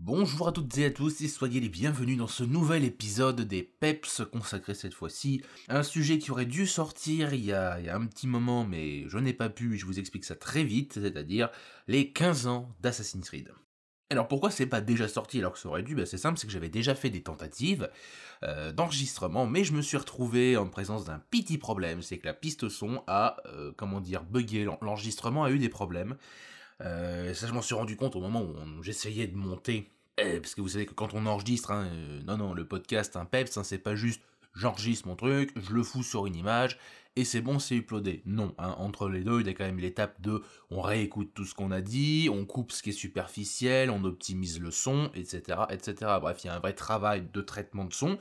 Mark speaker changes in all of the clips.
Speaker 1: Bonjour à toutes et à tous et soyez les bienvenus dans ce nouvel épisode des PEPS consacré cette fois-ci à un sujet qui aurait dû sortir il y, a, un petit moment mais je n'ai pas pu et je vous explique ça très vite, c'est-à-dire les 15 ans d'Assassin's Creed. Alors pourquoi c'est pas déjà sorti alors que ça aurait dû ben, C'est simple, c'est que j'avais déjà fait des tentatives euh, d'enregistrement, mais je me suis retrouvé en présence d'un petit problème, c'est que la piste son a, euh, comment dire, bugué, l'enregistrement a eu des problèmes. Euh, ça, je m'en suis rendu compte au moment où j'essayais de monter. Eh, parce que vous savez que quand on enregistre, hein, euh, non, non, le podcast, un pep peps, hein, c'est pas juste j'enregistre mon truc, je le fous sur une image, et c'est bon, c'est uploadé. Non, hein, entre les deux, il y a quand même l'étape de on réécoute tout ce qu'on a dit, on coupe ce qui est superficiel, on optimise le son, etc. etc. Bref, il y a un vrai travail de traitement de son.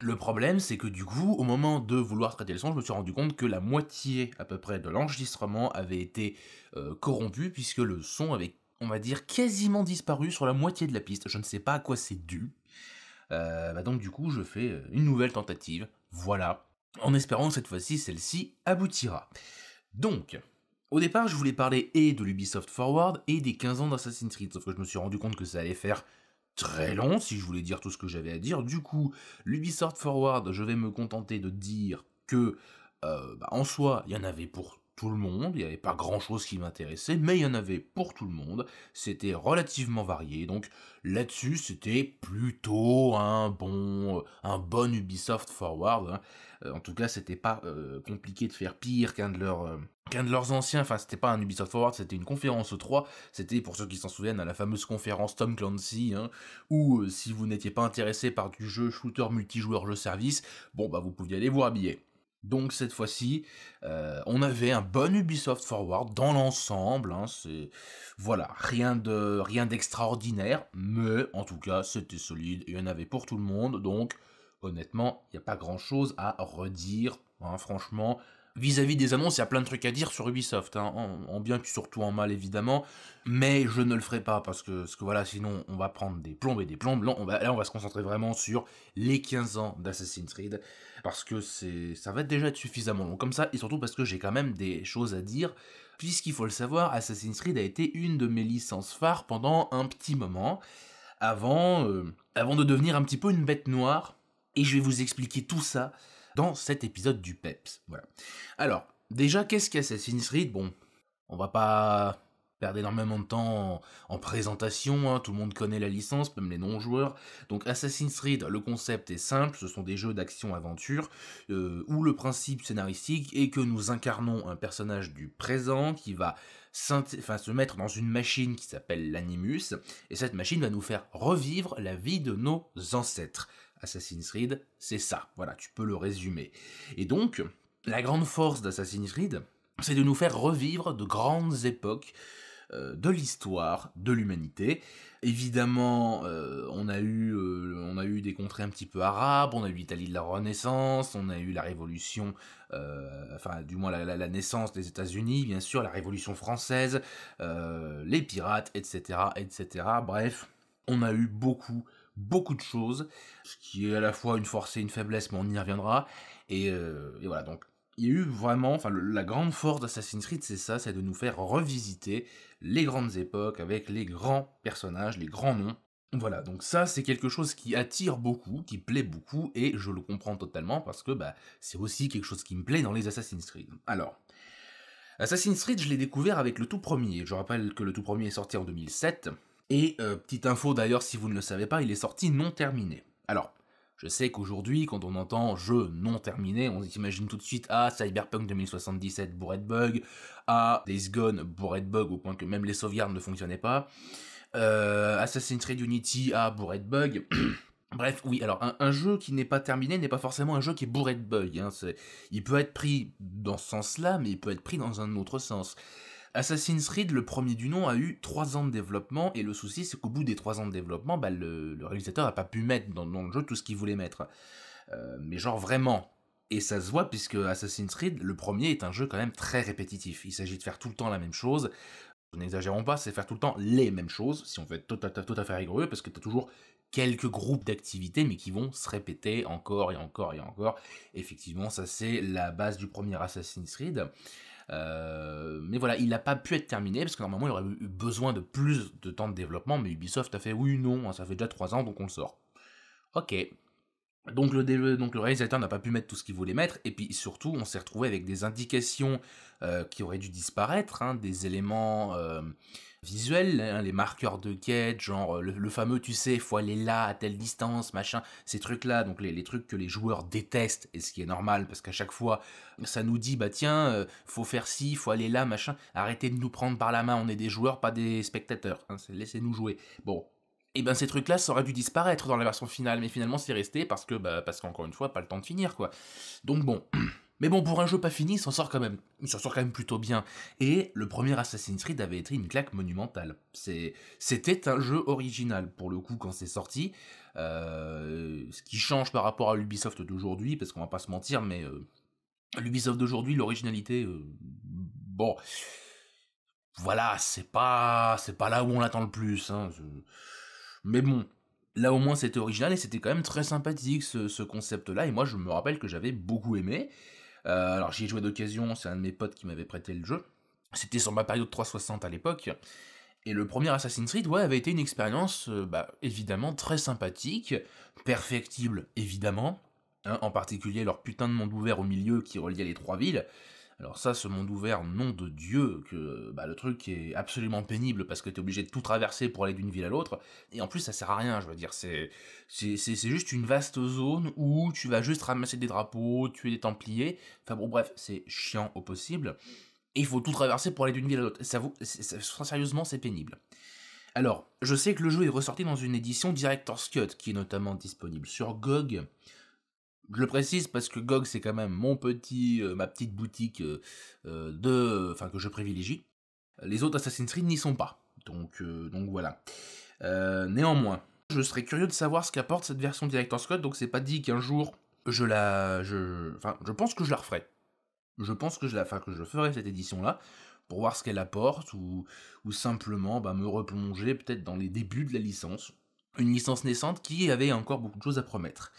Speaker 1: Le problème, c'est que du coup, au moment de vouloir traiter le son, je me suis rendu compte que la moitié à peu près de l'enregistrement avait été euh, corrompue, puisque le son avait, on va dire, quasiment disparu sur la moitié de la piste. Je ne sais pas à quoi c'est dû. Euh, bah donc du coup, je fais euh, une nouvelle tentative. Voilà. En espérant que cette fois-ci, celle-ci aboutira. Donc, au départ, je voulais parler et de l'Ubisoft Forward et des 15 ans d'Assassin's Creed, sauf que je me suis rendu compte que ça allait faire très long si je voulais dire tout ce que j'avais à dire. Du coup, l'Ubisoft Forward, je vais me contenter de dire que euh, bah, en soi, il y en avait pour tout le monde, il n'y avait pas grand-chose qui m'intéressait, mais il y en avait pour tout le monde, c'était relativement varié, donc là-dessus c'était plutôt un bon, euh, un bon Ubisoft Forward, hein. euh, en tout cas c'était pas euh, compliqué de faire pire qu'un de leurs... leurs anciens, enfin c'était pas un Ubisoft Forward, c'était une conférence 3, e c'était pour ceux qui s'en souviennent à la fameuse conférence Tom Clancy, hein, où si vous n'étiez pas intéressé par du jeu shooter multijoueur jeu service, bon bah vous pouviez aller vous habiller. Donc cette fois-ci, euh, on avait un bon Ubisoft Forward dans l'ensemble. Hein, c'est voilà, rien de rien d'extraordinaire, mais en tout cas c'était solide et il y en avait pour tout le monde. Donc honnêtement, il n'y a pas grand-chose à redire. Hein, franchement, Vis-à-vis des annonces, il y a plein de trucs à dire sur Ubisoft, hein. en, bien puis surtout en mal évidemment, mais je ne le ferai pas parce que, voilà, sinon on va prendre des plombes et des plombes. Là on, va, se concentrer vraiment sur les 15 ans d'Assassin's Creed parce que c'est ça va déjà être suffisamment long comme ça et surtout parce que j'ai quand même des choses à dire puisqu'il faut le savoir, Assassin's Creed a été une de mes licences phares pendant un petit moment avant, euh, avant de devenir un petit peu une bête noire et je vais vous expliquer tout ça dans cet épisode du PEPS. Voilà. Alors, déjà, qu'est-ce qu'Assassin's Creed Bon, on va pas perdre énormément de temps en, présentation, hein. tout le monde connaît la licence, même les non-joueurs. Donc Assassin's Creed, le concept est simple, ce sont des jeux d'action-aventure euh, où le principe scénaristique est que nous incarnons un personnage du présent qui va se mettre dans une machine qui s'appelle l'animus, et cette machine va nous faire revivre la vie de nos ancêtres. Assassin's Creed, c'est ça. Voilà, tu peux le résumer. Et donc, la grande force d'Assassin's Creed, c'est de nous faire revivre de grandes époques euh, de l'histoire de l'humanité. Évidemment, euh, on, a eu, euh, on a eu des contrées un petit peu arabes, on a eu l'Italie de la Renaissance, on a eu la Révolution, enfin du moins la, la naissance des États-Unis, bien sûr, la Révolution française, les pirates, etc., etc. Bref, on a eu beaucoup beaucoup de choses, ce qui est à la fois une force et une faiblesse, mais on y reviendra. Et, euh, voilà, donc il y a eu vraiment, enfin la grande force d'Assassin's Creed, c'est ça, c'est de nous faire revisiter les grandes époques avec les grands personnages, les grands noms. Voilà, donc ça c'est quelque chose qui attire beaucoup, qui plaît beaucoup, et je le comprends totalement parce que bah, c'est aussi quelque chose qui me plaît dans les Assassin's Creed. Alors, Assassin's Creed, je l'ai découvert avec le tout premier. Je rappelle que le tout premier est sorti en 2007, et euh, petite info d'ailleurs, si vous ne le savez pas, il est sorti non terminé. Alors, je sais qu'aujourd'hui, quand on entend jeu non terminé, on s'imagine tout de suite à ah, Cyberpunk 2077 bourré de bugs, à Days Gone bourré de bugs au point que même les sauvegardes ne fonctionnaient pas, euh, Assassin's Creed Unity à bourré de bugs. Bref, oui, alors un, jeu qui n'est pas terminé n'est pas forcément un jeu qui est bourré de bugs. Hein, il peut être pris dans ce sens-là, mais il peut être pris dans un autre sens. Assassin's Creed, le premier du nom, a eu 3 ans de développement, et le souci, c'est qu'au bout des 3 ans de développement, bah, le, réalisateur n'a pas pu mettre dans, dans, le jeu tout ce qu'il voulait mettre. Euh, mais genre vraiment. Et ça se voit puisque Assassin's Creed, le premier, est un jeu quand même très répétitif. Il s'agit de faire tout le temps la même chose. N'exagérons pas, c'est faire tout le temps les mêmes choses, si on fait être tout à, tout à fait rigoureux, parce que tu as toujours quelques groupes d'activités, mais qui vont se répéter encore et encore et encore. Effectivement, ça c'est la base du premier Assassin's Creed. Euh, mais voilà, il n'a pas pu être terminé parce que normalement il aurait eu besoin de plus de temps de développement, mais Ubisoft a fait oui, non, hein, ça fait déjà 3 ans donc on le sort. Ok. Donc le, donc le réalisateur n'a pas pu mettre tout ce qu'il voulait mettre, et puis surtout on s'est retrouvé avec des indications euh, qui auraient dû disparaître, hein, des éléments... Euh, visuels, hein, les marqueurs de quête, genre euh, le, fameux tu sais, faut aller là à telle distance, machin, ces trucs-là, donc les, trucs que les joueurs détestent, et ce qui est normal, parce qu'à chaque fois, ça nous dit, bah tiens, euh, faut faire ci, faut aller là, machin, arrêtez de nous prendre par la main, on est des joueurs, pas des spectateurs, hein, laissez-nous jouer. Bon, et ben ces trucs-là, ça aurait dû disparaître dans la version finale, mais finalement c'est resté parce que, bah, parce qu'encore une fois, pas le temps de finir, quoi. Donc bon. Mais bon, pour un jeu pas fini, ça s'en sort quand même. sort quand même plutôt bien. Et le premier Assassin's Creed avait été une claque monumentale. C'était un jeu original, pour le coup, quand c'est sorti. Euh, ce qui change par rapport à l'Ubisoft d'aujourd'hui, parce qu'on va pas se mentir, mais l'Ubisoft euh, d'aujourd'hui, l'originalité, euh, bon, voilà, c'est pas, c'est pas là où on l'attend le plus. Hein. Mais bon, là au moins c'était original et c'était quand même très sympathique ce concept-là. Et moi, je me rappelle que j'avais beaucoup aimé. Euh, alors j'y joué d'occasion, c'est un de mes potes qui m'avait prêté le jeu. C'était sur ma période 360 à l'époque. Et le premier Assassin's Creed, ouais, avait été une expérience, euh, bah, évidemment, très sympathique, perfectible, évidemment, hein, en particulier leur putain de monde ouvert au milieu qui reliait les trois villes, alors ça, ce monde ouvert, nom de Dieu, que bah, le truc est absolument pénible parce que t'es obligé de tout traverser pour aller d'une ville à l'autre. Et en plus, ça sert à rien, je veux dire. C'est juste une vaste zone où tu vas juste ramasser des drapeaux, tuer des templiers. Enfin bon, bref, c'est chiant au possible. Et il faut tout traverser pour aller d'une ville à l'autre. Ça vous, sérieusement, c'est pénible. Alors, je sais que le jeu est ressorti dans une édition Director's Cut, qui est notamment disponible sur GOG, je le précise parce que GOG c'est quand même mon petit, euh, ma petite boutique euh, euh, de, enfin que je privilégie. Les autres Assassin's Creed n'y sont pas, donc donc voilà. néanmoins, je serais curieux de savoir ce qu'apporte cette version Director's Scott. Donc c'est pas dit qu'un jour je la, enfin je pense que je la referai. Je pense que je la, enfin que je ferai cette édition là pour voir ce qu'elle apporte ou, ou simplement bah, me replonger peut-être dans les débuts de la licence. Une licence naissante qui avait encore beaucoup de choses à promettre.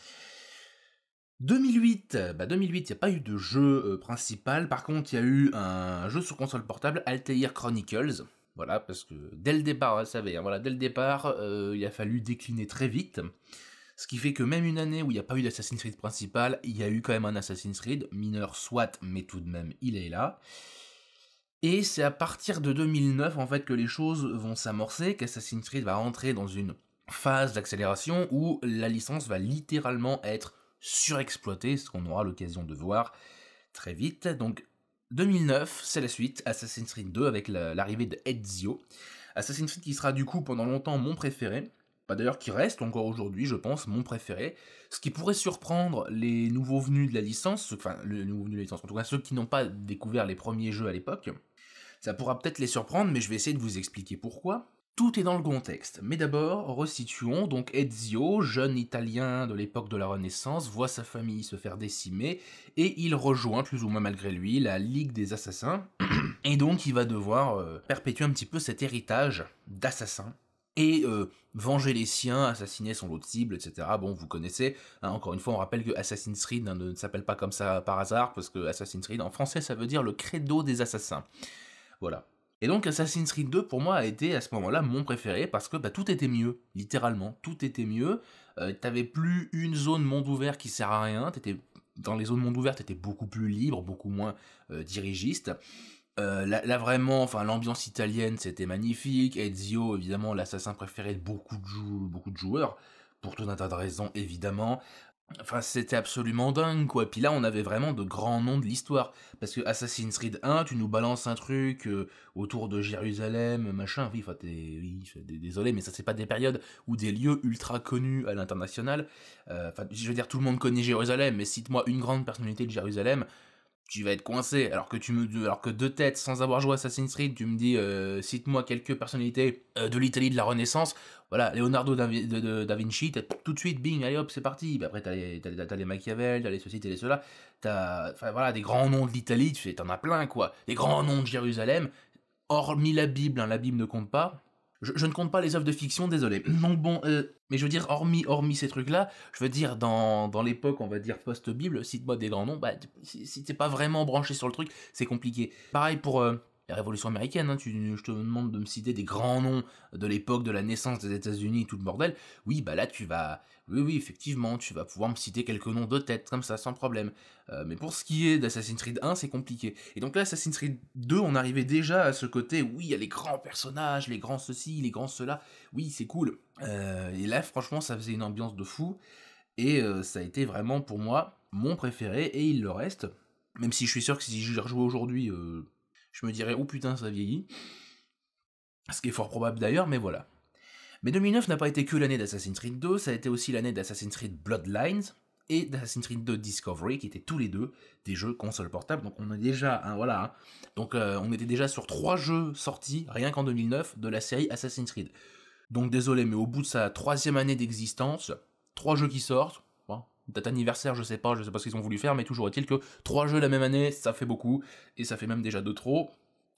Speaker 1: 2008, bah 2008, il n'y a pas eu de jeu euh, principal. Par contre, il y a eu un jeu sur console portable, Altair Chronicles. Voilà, parce que dès le départ, vous savez, hein, voilà, dès le départ, euh, il a fallu décliner très vite. Ce qui fait que même une année où il n'y a pas eu d'Assassin's Creed principal, il y a eu quand même un Assassin's Creed, mineur soit, mais tout de même, il est là. Et c'est à partir de 2009, en fait, que les choses vont s'amorcer, qu'Assassin's Creed va entrer dans une phase d'accélération où la licence va littéralement être surexploité, ce qu'on aura l'occasion de voir très vite. Donc 2009, c'est la suite, Assassin's Creed 2 avec l'arrivée de Ezio. Assassin's Creed qui sera du coup pendant longtemps mon préféré, pas d'ailleurs qui reste encore aujourd'hui, je pense, mon préféré. Ce qui pourrait surprendre les nouveaux venus de la licence, enfin les nouveaux venus de la licence, en tout cas ceux qui n'ont pas découvert les premiers jeux à l'époque, ça pourra peut-être les surprendre, mais je vais essayer de vous expliquer pourquoi. Tout est dans le contexte, mais d'abord, resituons donc Ezio, jeune italien de l'époque de la Renaissance, voit sa famille se faire décimer et il rejoint plus ou moins malgré lui la Ligue des Assassins, et donc il va devoir euh, perpétuer un petit peu cet héritage d'assassin et euh, venger les siens, assassiner son lot de cible, etc. Bon, vous connaissez. Hein, encore une fois, on rappelle que Assassin's Creed hein, ne s'appelle pas comme ça par hasard, parce que Assassin's Creed en français ça veut dire le credo des assassins. Voilà. Et donc Assassin's Creed 2 pour moi a été à ce moment-là mon préféré parce que bah, tout était mieux, littéralement, tout était mieux. Euh, t'avais plus une zone monde ouvert qui sert à rien, t'étais dans les zones monde ouvert, t'étais beaucoup plus libre, beaucoup moins euh, dirigiste. Euh, là, vraiment, enfin l'ambiance italienne c'était magnifique. Ezio évidemment l'assassin préféré de beaucoup de, beaucoup de joueurs pour tout un tas de raisons évidemment. Enfin, c'était absolument dingue, quoi. Puis là, on avait vraiment de grands noms de l'histoire. Parce que Assassin's Creed 1, tu nous balances un truc euh, autour de Jérusalem, machin. Oui, enfin, oui, désolé, mais ça, c'est pas des périodes ou des lieux ultra connus à l'international. Euh, enfin, je veux dire, tout le monde connaît Jérusalem, mais cite-moi une grande personnalité de Jérusalem, tu vas être coincé. Alors que tu me, alors que deux têtes, sans avoir joué Assassin's Creed, tu me dis, euh, cite-moi quelques personnalités de l'Italie de la Renaissance voilà, Leonardo da, de, da Vinci, tout de suite, bing, allez hop, c'est parti. après, t'as les, t'as les Machiavel, t'as les ceci, t'as les cela. T'as, enfin voilà, des grands noms de l'Italie, tu sais, t'en as plein, quoi. Des grands noms de Jérusalem, hormis la Bible, hein, la Bible ne compte pas. Je, ne compte pas les œuvres de fiction, désolé. Donc bon, euh, mais je veux dire, hormis, hormis ces trucs-là, je veux dire, dans, dans l'époque, on va dire, post-Bible, cite-moi des grands noms, bah, si, t'es pas vraiment branché sur le truc, c'est compliqué. Pareil pour... Euh, la Révolution américaine, hein, je te demande de me citer des grands noms de l'époque de la naissance des États-Unis, tout le bordel, oui, bah là tu vas, oui, oui, effectivement, tu vas pouvoir me citer quelques noms de tête, comme ça, sans problème. Euh, mais pour ce qui est d'Assassin's Creed 1, c'est compliqué. Et donc là, Assassin's Creed 2, on arrivait déjà à ce côté, oui, il y a les grands personnages, les grands ceci, les grands cela, oui, c'est cool. Euh, et là, franchement, ça faisait une ambiance de fou. Et euh, ça a été vraiment pour moi mon préféré, et il le reste. Même si je suis sûr que si j'y rejoue aujourd'hui, je me dirais, oh putain, ça vieillit. Ce qui est fort probable d'ailleurs, mais voilà. Mais 2009 n'a pas été que l'année d'Assassin's Creed 2, ça a été aussi l'année d'Assassin's Creed Bloodlines et d'Assassin's Creed 2 Discovery, qui étaient tous les deux des jeux console portable. Donc on a déjà, hein, voilà, hein. donc euh, on était déjà sur trois jeux sortis rien qu'en 2009 de la série Assassin's Creed. Donc désolé, mais au bout de sa troisième année d'existence, trois jeux qui sortent, date anniversaire, je sais pas, je sais pas ce qu'ils ont voulu faire, mais toujours est-il que trois jeux la même année, ça fait beaucoup, et ça fait même déjà de trop.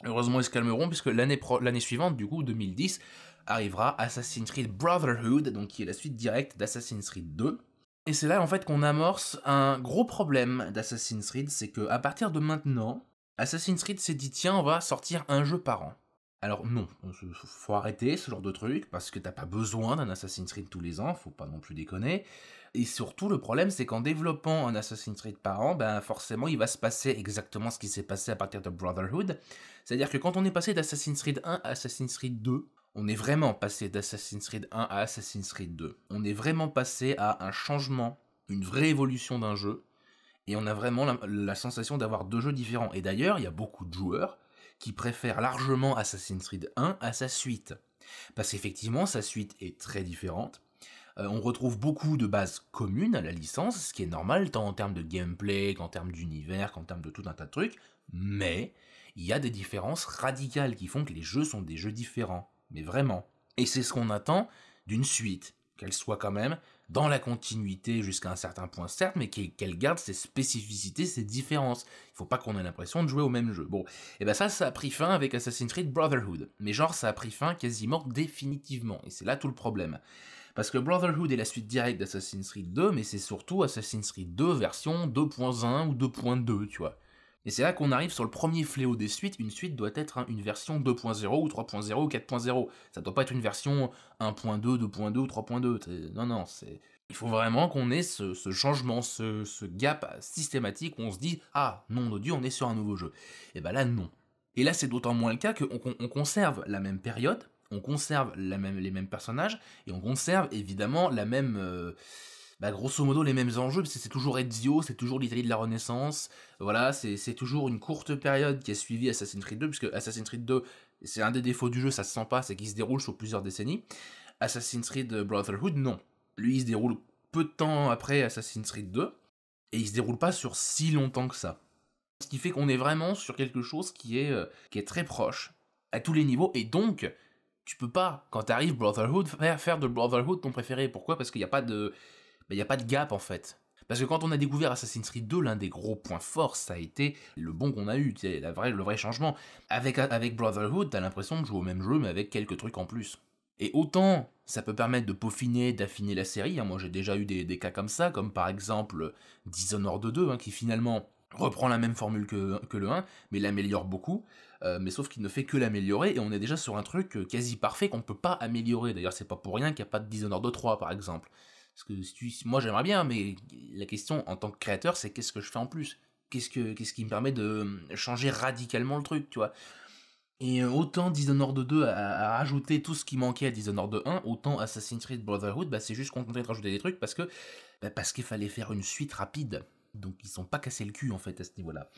Speaker 1: Heureusement, ils se calmeront, puisque l'année suivante, du coup, 2010, arrivera Assassin's Creed Brotherhood, donc qui est la suite directe d'Assassin's Creed 2. Et c'est là, en fait, qu'on amorce un gros problème d'Assassin's Creed, c'est que à partir de maintenant, Assassin's Creed s'est dit, tiens, on va sortir un jeu par an. Alors non, faut arrêter ce genre de truc, parce que t'as pas besoin d'un Assassin's Creed tous les ans, faut pas non plus déconner. Et surtout, le problème, c'est qu'en développant un Assassin's Creed par an, ben forcément, il va se passer exactement ce qui s'est passé à partir de Brotherhood. C'est-à-dire que quand on est passé d'Assassin's Creed 1 à Assassin's Creed 2, on est vraiment passé d'Assassin's Creed 1 à Assassin's Creed 2. On est vraiment passé à un changement, une vraie évolution d'un jeu, et on a vraiment la sensation d'avoir deux jeux différents. Et d'ailleurs, il y a beaucoup de joueurs qui préfèrent largement Assassin's Creed 1 à sa suite. Parce qu'effectivement, sa suite est très différente, euh, on retrouve beaucoup de bases communes à la licence, ce qui est normal tant en termes de gameplay qu'en termes d'univers, qu'en termes de tout un tas de trucs, mais il y a des différences radicales qui font que les jeux sont des jeux différents, mais vraiment. Et c'est ce qu'on attend d'une suite, qu'elle soit quand même dans la continuité jusqu'à un certain point, certes, mais qu'elle garde ses spécificités, ses différences. Il ne faut pas qu'on ait l'impression de jouer au même jeu. Bon, et ben ça, ça a pris fin avec Assassin's Creed Brotherhood. Mais genre, ça a pris fin quasiment définitivement, et c'est là tout le problème. Parce que Brotherhood est la suite directe d'Assassin's Creed 2, mais c'est surtout Assassin's Creed 2 version 2.1 ou 2.2, tu vois. Et c'est là qu'on arrive sur le premier fléau des suites, une suite doit être une version 2.0 ou 3.0 ou 4.0. Ça doit pas être une version 1.2, 2.2 ou 3.2. Non, non, c'est... Il faut vraiment qu'on ait ce, changement, ce, gap systématique où on se dit « Ah, non, de Dieu, on est sur un nouveau jeu ». Et ben là, non. Et là, c'est d'autant moins le cas qu'on on conserve la même période, on conserve les mêmes personnages et on conserve évidemment la même. Euh, bah, grosso modo, les mêmes enjeux, parce que c'est toujours Ezio, c'est toujours l'Italie de la Renaissance, voilà, c'est toujours une courte période qui a suivi Assassin's Creed 2, puisque Assassin's Creed 2, c'est un des défauts du jeu, ça se sent pas, c'est qu'il se déroule sur plusieurs décennies. Assassin's Creed Brotherhood, non. Lui, il se déroule peu de temps après Assassin's Creed 2, et il se déroule pas sur si longtemps que ça. Ce qui fait qu'on est vraiment sur quelque chose qui est, euh, qui est très proche, à tous les niveaux, et donc tu peux pas, quand t'arrives Brotherhood, faire, de Brotherhood ton préféré. Pourquoi Parce qu'il n'y a pas de. Il a pas de gap en fait. Parce que quand on a découvert Assassin's Creed 2, l'un des gros points forts, ça a été le bon qu'on a eu, la le vrai changement. Avec, avec Brotherhood, t'as l'impression de jouer au même jeu, mais avec quelques trucs en plus. Et autant ça peut permettre de peaufiner, d'affiner la série, hein. moi j'ai déjà eu des, cas comme ça, comme par exemple Dishonored 2, hein, qui finalement reprend la même formule que, que le 1, mais l'améliore beaucoup. Euh, mais sauf qu'il ne fait que l'améliorer, et on est déjà sur un truc euh, quasi parfait qu'on ne peut pas améliorer. D'ailleurs, c'est pas pour rien qu'il n'y a pas de Dishonored 3, par exemple. Parce que moi j'aimerais bien, mais la question en tant que créateur, c'est qu'est-ce que je fais en plus qu'est-ce, que, qu'est-ce qui me permet de euh, changer radicalement le truc, tu vois et autant Dishonored 2 a, ajouté tout ce qui manquait à Dishonored 1, autant Assassin's Creed Brotherhood, bah c'est juste contenté de rajouter des trucs parce que bah, parce qu'il fallait faire une suite rapide. Donc ils sont pas cassés le cul en fait à ce niveau-là.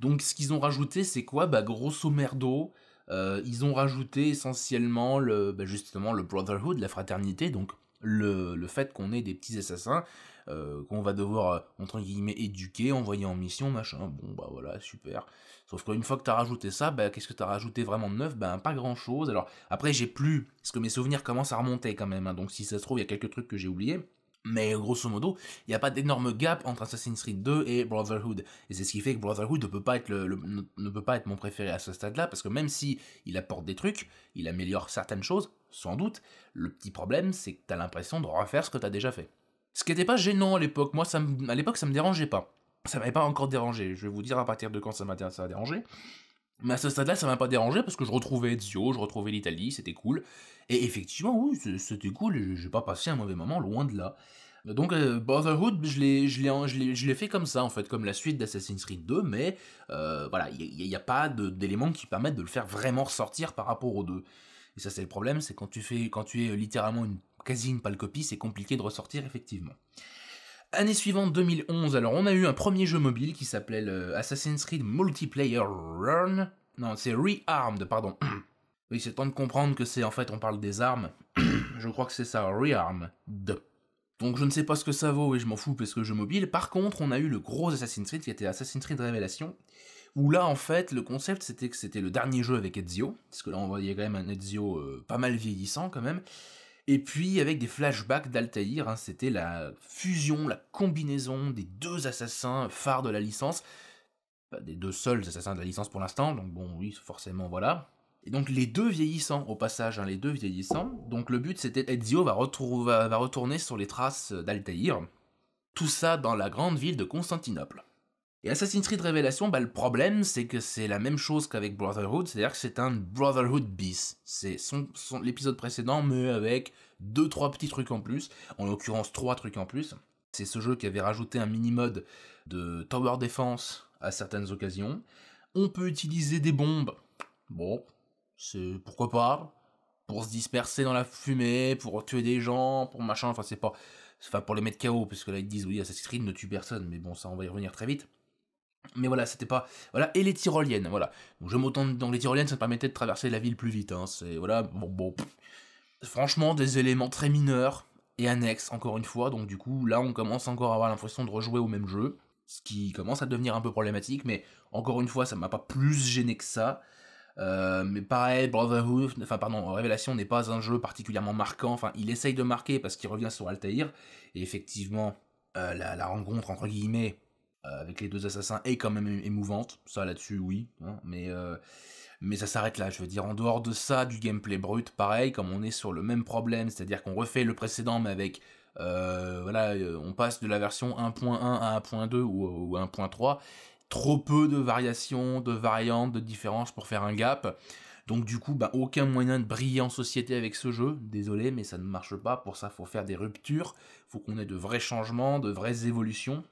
Speaker 1: Donc ce qu'ils ont rajouté, c'est quoi Bah grosso merdo, euh, ils ont rajouté essentiellement le, bah, justement le brotherhood, la fraternité, donc le, fait qu'on ait des petits assassins euh, qu'on va devoir euh, entre guillemets éduquer, envoyer en mission, machin. Bon bah voilà, super. Sauf qu'une fois que t'as rajouté ça, bah qu'est-ce que t'as rajouté vraiment de neuf Bah pas grand-chose. Alors après j'ai plus, parce que mes souvenirs commencent à remonter quand même. Hein. donc si ça se trouve il y a quelques trucs que j'ai oubliés. Mais grosso modo, il n'y a pas d'énorme gap entre Assassin's Creed 2 et Brotherhood. Et c'est ce qui fait que Brotherhood ne peut pas être, ne peut pas être mon préféré à ce stade-là, parce que même si il apporte des trucs, il améliore certaines choses, sans doute, le petit problème c'est que tu as l'impression de refaire ce que tu as déjà fait. Ce qui n'était pas gênant à l'époque, moi ça à l'époque ça me dérangeait pas. Ça m'avait pas encore dérangé, je vais vous dire à partir de quand ça m'a dérangé. Mais à ce stade-là, ça m'a pas dérangé parce que je retrouvais Ezio, je retrouvais l'Italie, c'était cool. Et effectivement, oui, c'était cool, j'ai pas passé un mauvais moment, loin de là. Donc euh, Brotherhood, je l'ai fait comme ça, en fait, comme la suite d'Assassin's Creed 2, mais euh, voilà, il n'y a, pas d'éléments qui permettent de le faire vraiment ressortir par rapport aux deux. Et ça, c'est le problème, c'est quand tu fais, quand tu es littéralement une, quasi une pâle copie, c'est compliqué de ressortir, effectivement. Année suivante, 2011, alors on a eu un premier jeu mobile qui s'appelait le Assassin's Creed Multiplayer Run. Non, c'est Rearmed, pardon. Oui, c'est temps de comprendre que c'est en fait, on parle des armes. je crois que c'est ça, Rearmed. Donc je ne sais pas ce que ça vaut et je m'en fous parce que jeu mobile. Par contre, on a eu le gros Assassin's Creed qui était Assassin's Creed Révélation, où là en fait le concept c'était que c'était le dernier jeu avec Ezio, parce que là on voyait quand même un Ezio euh, pas mal vieillissant quand même, et puis avec des flashbacks d'Altaïr, hein, c'était la fusion, la combinaison des deux assassins phares de la licence, des deux seuls assassins de la licence pour l'instant, donc bon oui forcément voilà. Et donc les deux vieillissants au passage, hein, les deux vieillissants, donc le but c'était Ezio va, retrouver, va retourner sur les traces d'Altaïr, tout ça dans la grande ville de Constantinople. Et Assassin's Creed Révélation, bah, le problème, c'est que c'est la même chose qu'avec Brotherhood, c'est-à-dire que c'est un Brotherhood bis. C'est son, l'épisode précédent, mais avec deux, trois petits trucs en plus, en l'occurrence trois trucs en plus. C'est ce jeu qui avait rajouté un mini-mode de Tower Defense à certaines occasions. On peut utiliser des bombes. Bon, c'est pourquoi pas pour se disperser dans la fumée, pour tuer des gens, pour machin, enfin c'est pas... Enfin pour les mettre KO, parce que là ils disent oui Assassin's Creed ne tue personne, mais bon ça on va y revenir très vite. Mais voilà, c'était pas. Voilà, et les tyroliennes, voilà. Donc je m'entends dans les tyroliennes, ça permettait de traverser la ville plus vite, hein. C'est. Voilà, bon, bon. Franchement, des éléments très mineurs et annexes, encore une fois. Donc du coup, là, on commence encore à avoir l'impression de rejouer au même jeu. Ce qui commence à devenir un peu problématique, mais encore une fois, ça m'a pas plus gêné que ça. Euh, mais pareil, Brotherhood, enfin pardon, Révélation n'est pas un jeu particulièrement marquant. Enfin, il essaye de marquer parce qu'il revient sur Altair. Et effectivement, euh, la rencontre entre guillemets euh, avec les deux assassins est quand même émouvante. Ça là-dessus, oui. Hein. mais, euh, mais ça s'arrête là. Je veux dire, en dehors de ça, du gameplay brut, pareil, comme on est sur le même problème, c'est-à-dire qu'on refait le précédent, mais avec. Euh, voilà, on passe de la version 1.1 à 1.2 ou, 1.3. Trop peu de variations, de variantes, de différences pour faire un gap. Donc du coup, bah, aucun moyen de briller en société avec ce jeu. Désolé, mais ça ne marche pas. Pour ça, faut faire des ruptures. Faut qu'on ait de vrais changements, de vraies évolutions.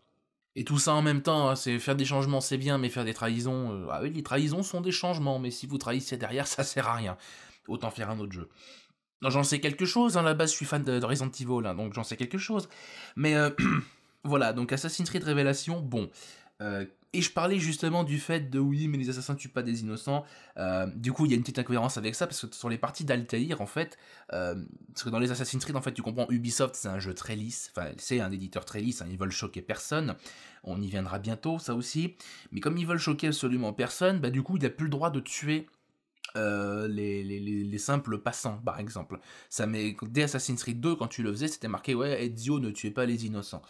Speaker 1: Et tout ça en même temps, hein, c'est faire des changements c'est bien, mais faire des trahisons, euh, ah oui, les trahisons sont des changements, mais si vous trahissez derrière, ça sert à rien. Autant faire un autre jeu. J'en sais quelque chose, hein, à la base je suis fan de, Resident Evil, hein, donc j'en sais quelque chose. Mais euh, voilà, donc Assassin's Creed Révélation, bon, euh, et je parlais justement du fait de oui, mais les assassins tuent pas des innocents. Euh, du coup, il y a une petite incohérence avec ça parce que sur les parties d'Altaïr, en fait, euh, parce que dans les Assassin's Creed, en fait, tu comprends, Ubisoft, c'est un jeu très lisse. Enfin, c'est un éditeur très lisse. Hein, ils veulent choquer personne. On y viendra bientôt, ça aussi. Mais comme ils veulent choquer absolument personne, bah du coup, il a plus le droit de tuer euh, les, simples passants, par exemple. Ça mais dès Assassin's Creed 2, quand tu le faisais, c'était marqué Ouais, Ezio, ne tuez pas les innocents.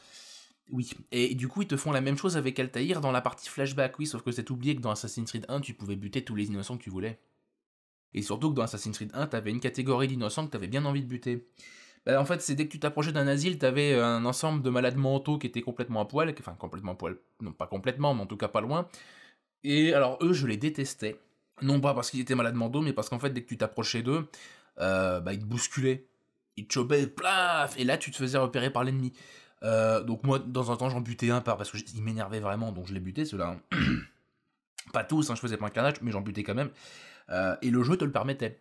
Speaker 1: Oui, et du coup ils te font la même chose avec Altaïr dans la partie flashback, oui, sauf que c'est oublié que dans Assassin's Creed 1 tu pouvais buter tous les innocents que tu voulais. Et surtout que dans Assassin's Creed 1 t'avais une catégorie d'innocents que t'avais bien envie de buter. Bah, en fait c'est dès que tu t'approchais d'un asile t'avais euh, un ensemble de malades mentaux qui étaient complètement à poil, enfin complètement à poil, non pas complètement mais en tout cas pas loin. Et alors eux je les détestais, non pas parce qu'ils étaient malades mentaux mais parce qu'en fait dès que tu t'approchais d'eux, euh, bah, ils te bousculaient, ils te chopaient, plaf, et là tu te faisais repérer par l'ennemi. Euh, donc moi, dans un temps, j'en butais un par parce qu'il m'énervait vraiment, donc je l'ai buté ceux-là. Hein. pas tous, hein, je faisais pas de carnage, mais j'en butais quand même. Euh, et le jeu te le permettait.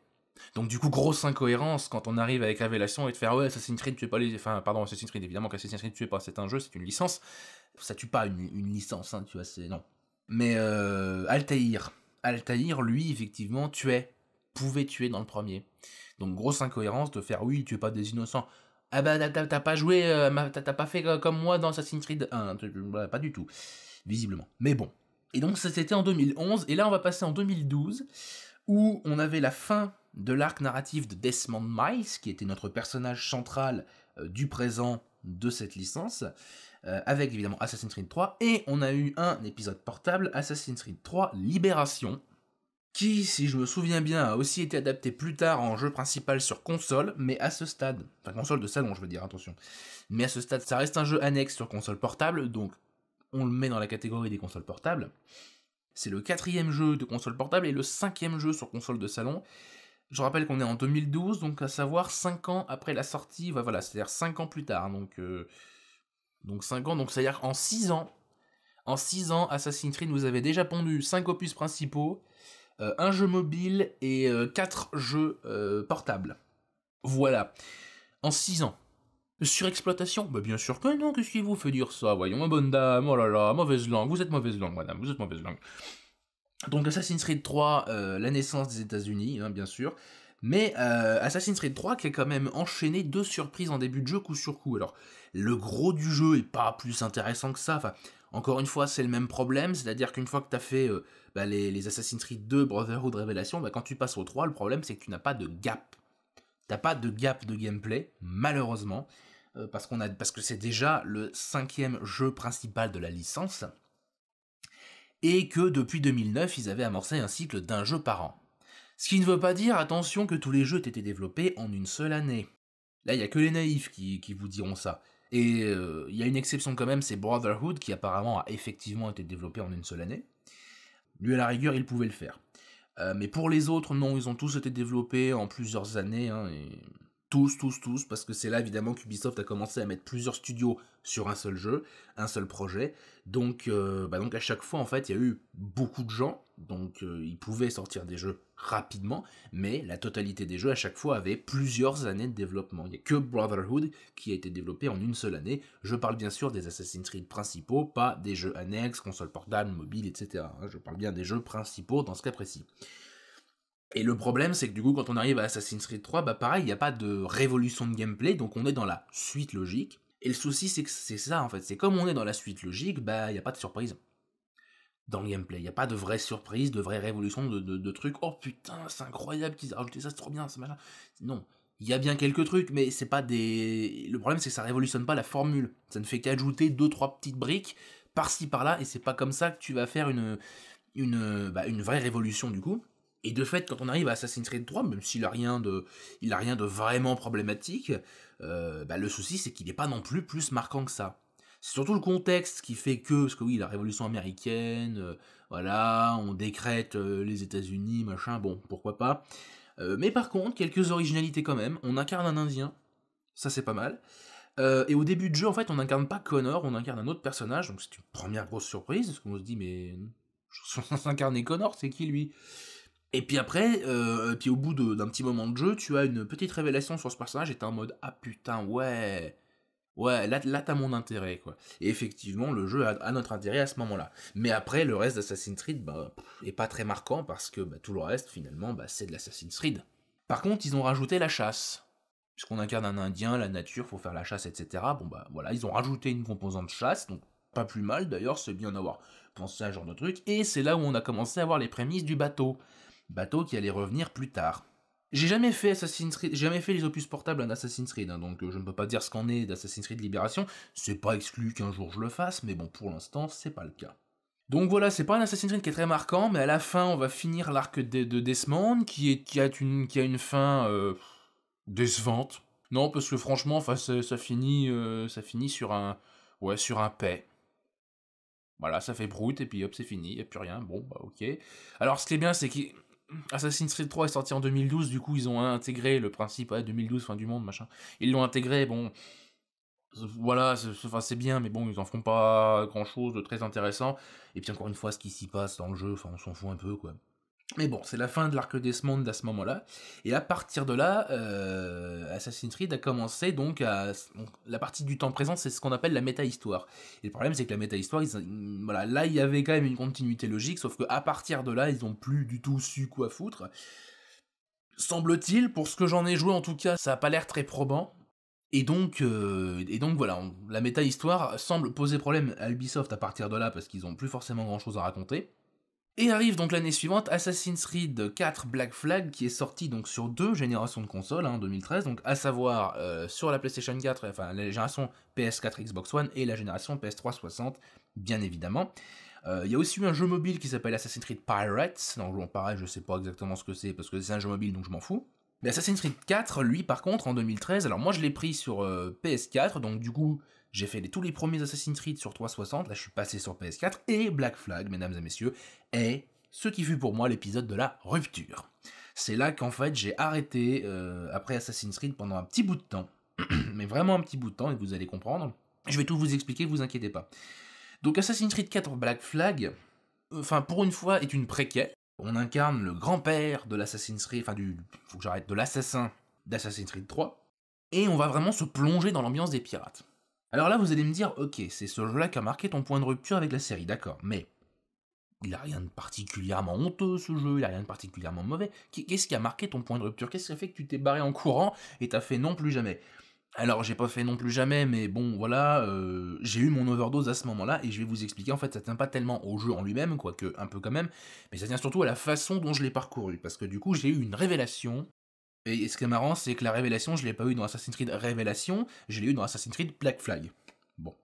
Speaker 1: Donc du coup, grosse incohérence quand on arrive avec Révélation et de faire ouais, Assassin's Creed tu es pas les, enfin pardon Assassin's Creed évidemment qu'Assassin's Creed tu es pas, c'est un jeu, c'est une licence, ça tue pas une, licence, hein, tu vois, c'est non. Mais euh, Altaïr, Altaïr lui effectivement tuait, pouvait tuer dans le premier. Donc grosse incohérence de faire oui, tu es pas des innocents. Ah bah t'as pas joué, euh, t'as pas fait euh, comme moi dans Assassin's Creed 1, euh, bah, pas du tout, visiblement. Mais bon. Et donc ça c'était en 2011, et là on va passer en 2012, où on avait la fin de l'arc narratif de Desmond Miles, qui était notre personnage central du présent de cette licence, avec évidemment Assassin's Creed 3, et on a eu un épisode portable, Assassin's Creed 3 Libération, qui, si je me souviens bien, a aussi été adapté plus tard en jeu principal sur console, mais à ce stade, enfin console de salon je veux dire, attention, mais à ce stade ça reste un jeu annexe sur console portable, donc on le met dans la catégorie des consoles portables. C'est le quatrième jeu de console portable et le cinquième jeu sur console de salon. Je rappelle qu'on est en 2012, donc à savoir 5 ans après la sortie, voilà, c'est-à-dire 5 ans plus tard, donc, euh, donc 5 ans, donc c'est-à-dire en 6 ans, en 6 ans, Assassin's Creed nous avait déjà pondu 5 opus principaux, euh, un jeu mobile et euh, quatre jeux euh, portables. Voilà. En 6 ans. Surexploitation Bah bien sûr que non, qu'est-ce qui vous fait dire ça Voyons, ma bonne dame, oh là là, mauvaise langue, vous êtes mauvaise langue, madame, vous êtes mauvaise langue. Donc Assassin's Creed 3, la naissance des États-Unis, hein, bien sûr. Mais Assassin's Creed 3 qui a quand même enchaîné deux surprises en début de jeu coup sur coup. Alors, le gros du jeu est pas plus intéressant que ça. Enfin, encore une fois, c'est le même problème, c'est-à-dire qu'une fois que tu as fait euh, bah, les, Assassin's Creed 2, Brotherhood, Révélation, bah, quand tu passes au 3, le problème c'est que tu n'as pas de gap. T'as pas de gap de gameplay, malheureusement, euh, parce, qu'on a, parce que c'est déjà le cinquième jeu principal de la licence, et que depuis 2009, ils avaient amorcé un cycle d'un jeu par an. Ce qui ne veut pas dire, attention, que tous les jeux étaient développés en une seule année. Là, il n'y a que les naïfs qui vous diront ça. Et euh, il y a une exception quand même, c'est Brotherhood, qui apparemment a effectivement été développé en une seule année. Lui, à la rigueur, il pouvait le faire. Euh, mais pour les autres, non, ils ont tous été développés en plusieurs années. Hein, tous, tous, tous, parce que c'est là évidemment qu'Ubisoft a commencé à mettre plusieurs studios sur un seul jeu, un seul projet. Donc, euh, bah, donc à chaque fois, en fait, il y a eu beaucoup de gens, donc ils pouvaient sortir des jeux rapidement, mais la totalité des jeux à chaque fois avait plusieurs années de développement. Il n'y a que Brotherhood qui a été développé en une seule année. Je parle bien sûr des Assassin's Creed principaux, pas des jeux annexes, consoles portables, mobiles, etc. Hein. Je parle bien des jeux principaux dans ce cas précis. Et le problème, c'est que du coup, quand on arrive à Assassin's Creed 3, bah pareil, il n'y a pas de révolution de gameplay, donc on est dans la suite logique. Et le souci, c'est que c'est ça en fait. C'est comme on est dans la suite logique, bah il n'y a pas de surprise dans le gameplay. Il n'y a pas de vraie surprise, de vraie révolution, de, trucs. Oh putain, c'est incroyable qu'ils aient rajouté ça, c'est trop bien, c'est machin. Non. Il y a bien quelques trucs, mais c'est pas des. Le problème, c'est que ça révolutionne pas la formule. Ça ne fait qu'ajouter deux, trois petites briques par-ci, par-là, et c'est pas comme ça que tu vas faire une, une, bah, une vraie révolution du coup. Et de fait, quand on arrive à Assassin's Creed 3, même s'il a rien de, il a rien de vraiment problématique, euh, bah, le souci c'est qu'il n'est pas non plus plus marquant que ça. C'est surtout le contexte qui fait que, parce que oui, la révolution américaine, euh, voilà, on décrète euh, les États-Unis, machin, bon, pourquoi pas. Euh, mais par contre, quelques originalités quand même. On incarne un Indien, ça c'est pas mal. et au début de jeu, en fait, on n'incarne pas Connor, on incarne un autre personnage, donc c'est une première grosse surprise, parce qu'on se dit, mais incarner Connor, c'est qui lui et puis après, puis au bout d'un petit moment de jeu, tu as une petite révélation sur ce personnage et t'es en mode Ah putain, ouais Ouais, là, là t'as mon intérêt, quoi. Et effectivement, le jeu a, notre intérêt à ce moment-là. Mais après, le reste d'Assassin's Creed, bah, est pas très marquant parce que bah, tout le reste, finalement, bah, c'est de l'Assassin's Creed. Par contre, ils ont rajouté la chasse. Puisqu'on incarne un indien, la nature, faut faire la chasse, etc. Bon, bah voilà, ils ont rajouté une composante chasse, donc pas plus mal d'ailleurs, c'est bien d'avoir pensé à ce genre de truc. Et c'est là où on a commencé à avoir les prémices du bateau. Bateau qui allait revenir plus tard. J'ai jamais fait Assassin's jamais fait les opus portables d'Assassin's Creed, hein, donc euh, je ne peux pas dire ce qu'en est d'Assassin's Creed Libération. C'est pas exclu qu'un jour je le fasse, mais bon, pour l'instant, c'est pas le cas. Donc voilà, c'est pas un Assassin's Creed qui est très marquant, mais à la fin, on va finir l'arc de, Desmond, qui, a une, qui a une fin euh, décevante. Non, parce que franchement, ça, finit, euh, ça finit sur un, ouais, sur un paix. Voilà, ça fait broute, et puis hop, c'est fini, y a plus rien, bon, bah ok. Alors, ce qui est bien, c'est qu'il Assassin's Creed 3 est sorti en 2012, du coup ils ont intégré le principe ouais, 2012, fin du monde, machin. Ils l'ont intégré, bon, voilà, c'est bien, mais bon, ils en font pas grand chose de très intéressant. Et puis encore une fois, ce qui s'y passe dans le jeu, enfin, on s'en fout un peu, quoi. Mais bon, c'est la fin de l'arc des Mondes à ce moment-là. Et à partir de là, euh, Assassin's Creed a commencé donc à... la partie du temps présent, c'est ce qu'on appelle la méta-histoire. Et le problème, c'est que la méta-histoire, voilà, là, il y avait quand même une continuité logique, sauf que à partir de là, ils n'ont plus du tout su quoi foutre. Semble-t-il, pour ce que j'en ai joué en tout cas, ça n'a pas l'air très probant. Et donc, euh, et donc voilà, la méta-histoire semble poser problème à Ubisoft à partir de là, parce qu'ils n'ont plus forcément grand-chose à raconter. Et arrive donc l'année suivante Assassin's Creed 4 Black Flag qui est sorti donc sur deux générations de consoles en hein, 2013, donc à savoir euh, sur la PlayStation 4, enfin la génération PS4 Xbox One et la génération PS3 bien évidemment. Euh, il y a aussi eu un jeu mobile qui s'appelle Assassin's Creed Pirates, donc bon pareil je sais pas exactement ce que c'est parce que c'est un jeu mobile donc je m'en fous. Mais Assassin's Creed 4 lui par contre en 2013, alors moi je l'ai pris sur euh, PS4 donc du coup j'ai fait tous les premiers Assassin's Creed sur 360, là je suis passé sur PS4, et Black Flag, mesdames et messieurs, est ce qui fut pour moi l'épisode de la rupture. C'est là qu'en fait j'ai arrêté euh, après Assassin's Creed pendant un petit bout de temps, mais vraiment un petit bout de temps, et vous allez comprendre. Je vais tout vous expliquer, vous inquiétez pas. Donc Assassin's Creed 4 Black Flag, enfin pour une fois, est une préquelle. On incarne le grand-père de l'Assassin's Creed, enfin du, faut que j'arrête, de l'assassin d'Assassin's Creed 3, et on va vraiment se plonger dans l'ambiance des pirates. Alors là, vous allez me dire, ok, c'est ce jeu-là qui a marqué ton point de rupture avec la série, d'accord, mais il n'a rien de particulièrement honteux ce jeu, il n'a rien de particulièrement mauvais. Qu'est-ce qui a marqué ton point de rupture Qu'est-ce qui a fait que tu t'es barré en courant et t'as fait non plus jamais alors j'ai pas fait non plus jamais, mais bon voilà, euh, j'ai eu mon overdose à ce moment-là et je vais vous expliquer. En fait, ça tient pas tellement au jeu en lui-même, quoique un peu quand même, mais ça tient surtout à la façon dont je l'ai parcouru, parce que du coup j'ai eu une révélation et ce qui est marrant, c'est que la révélation, je l'ai pas eu dans Assassin's Creed Révélation, je l'ai eu dans Assassin's Creed Black Flag. Bon.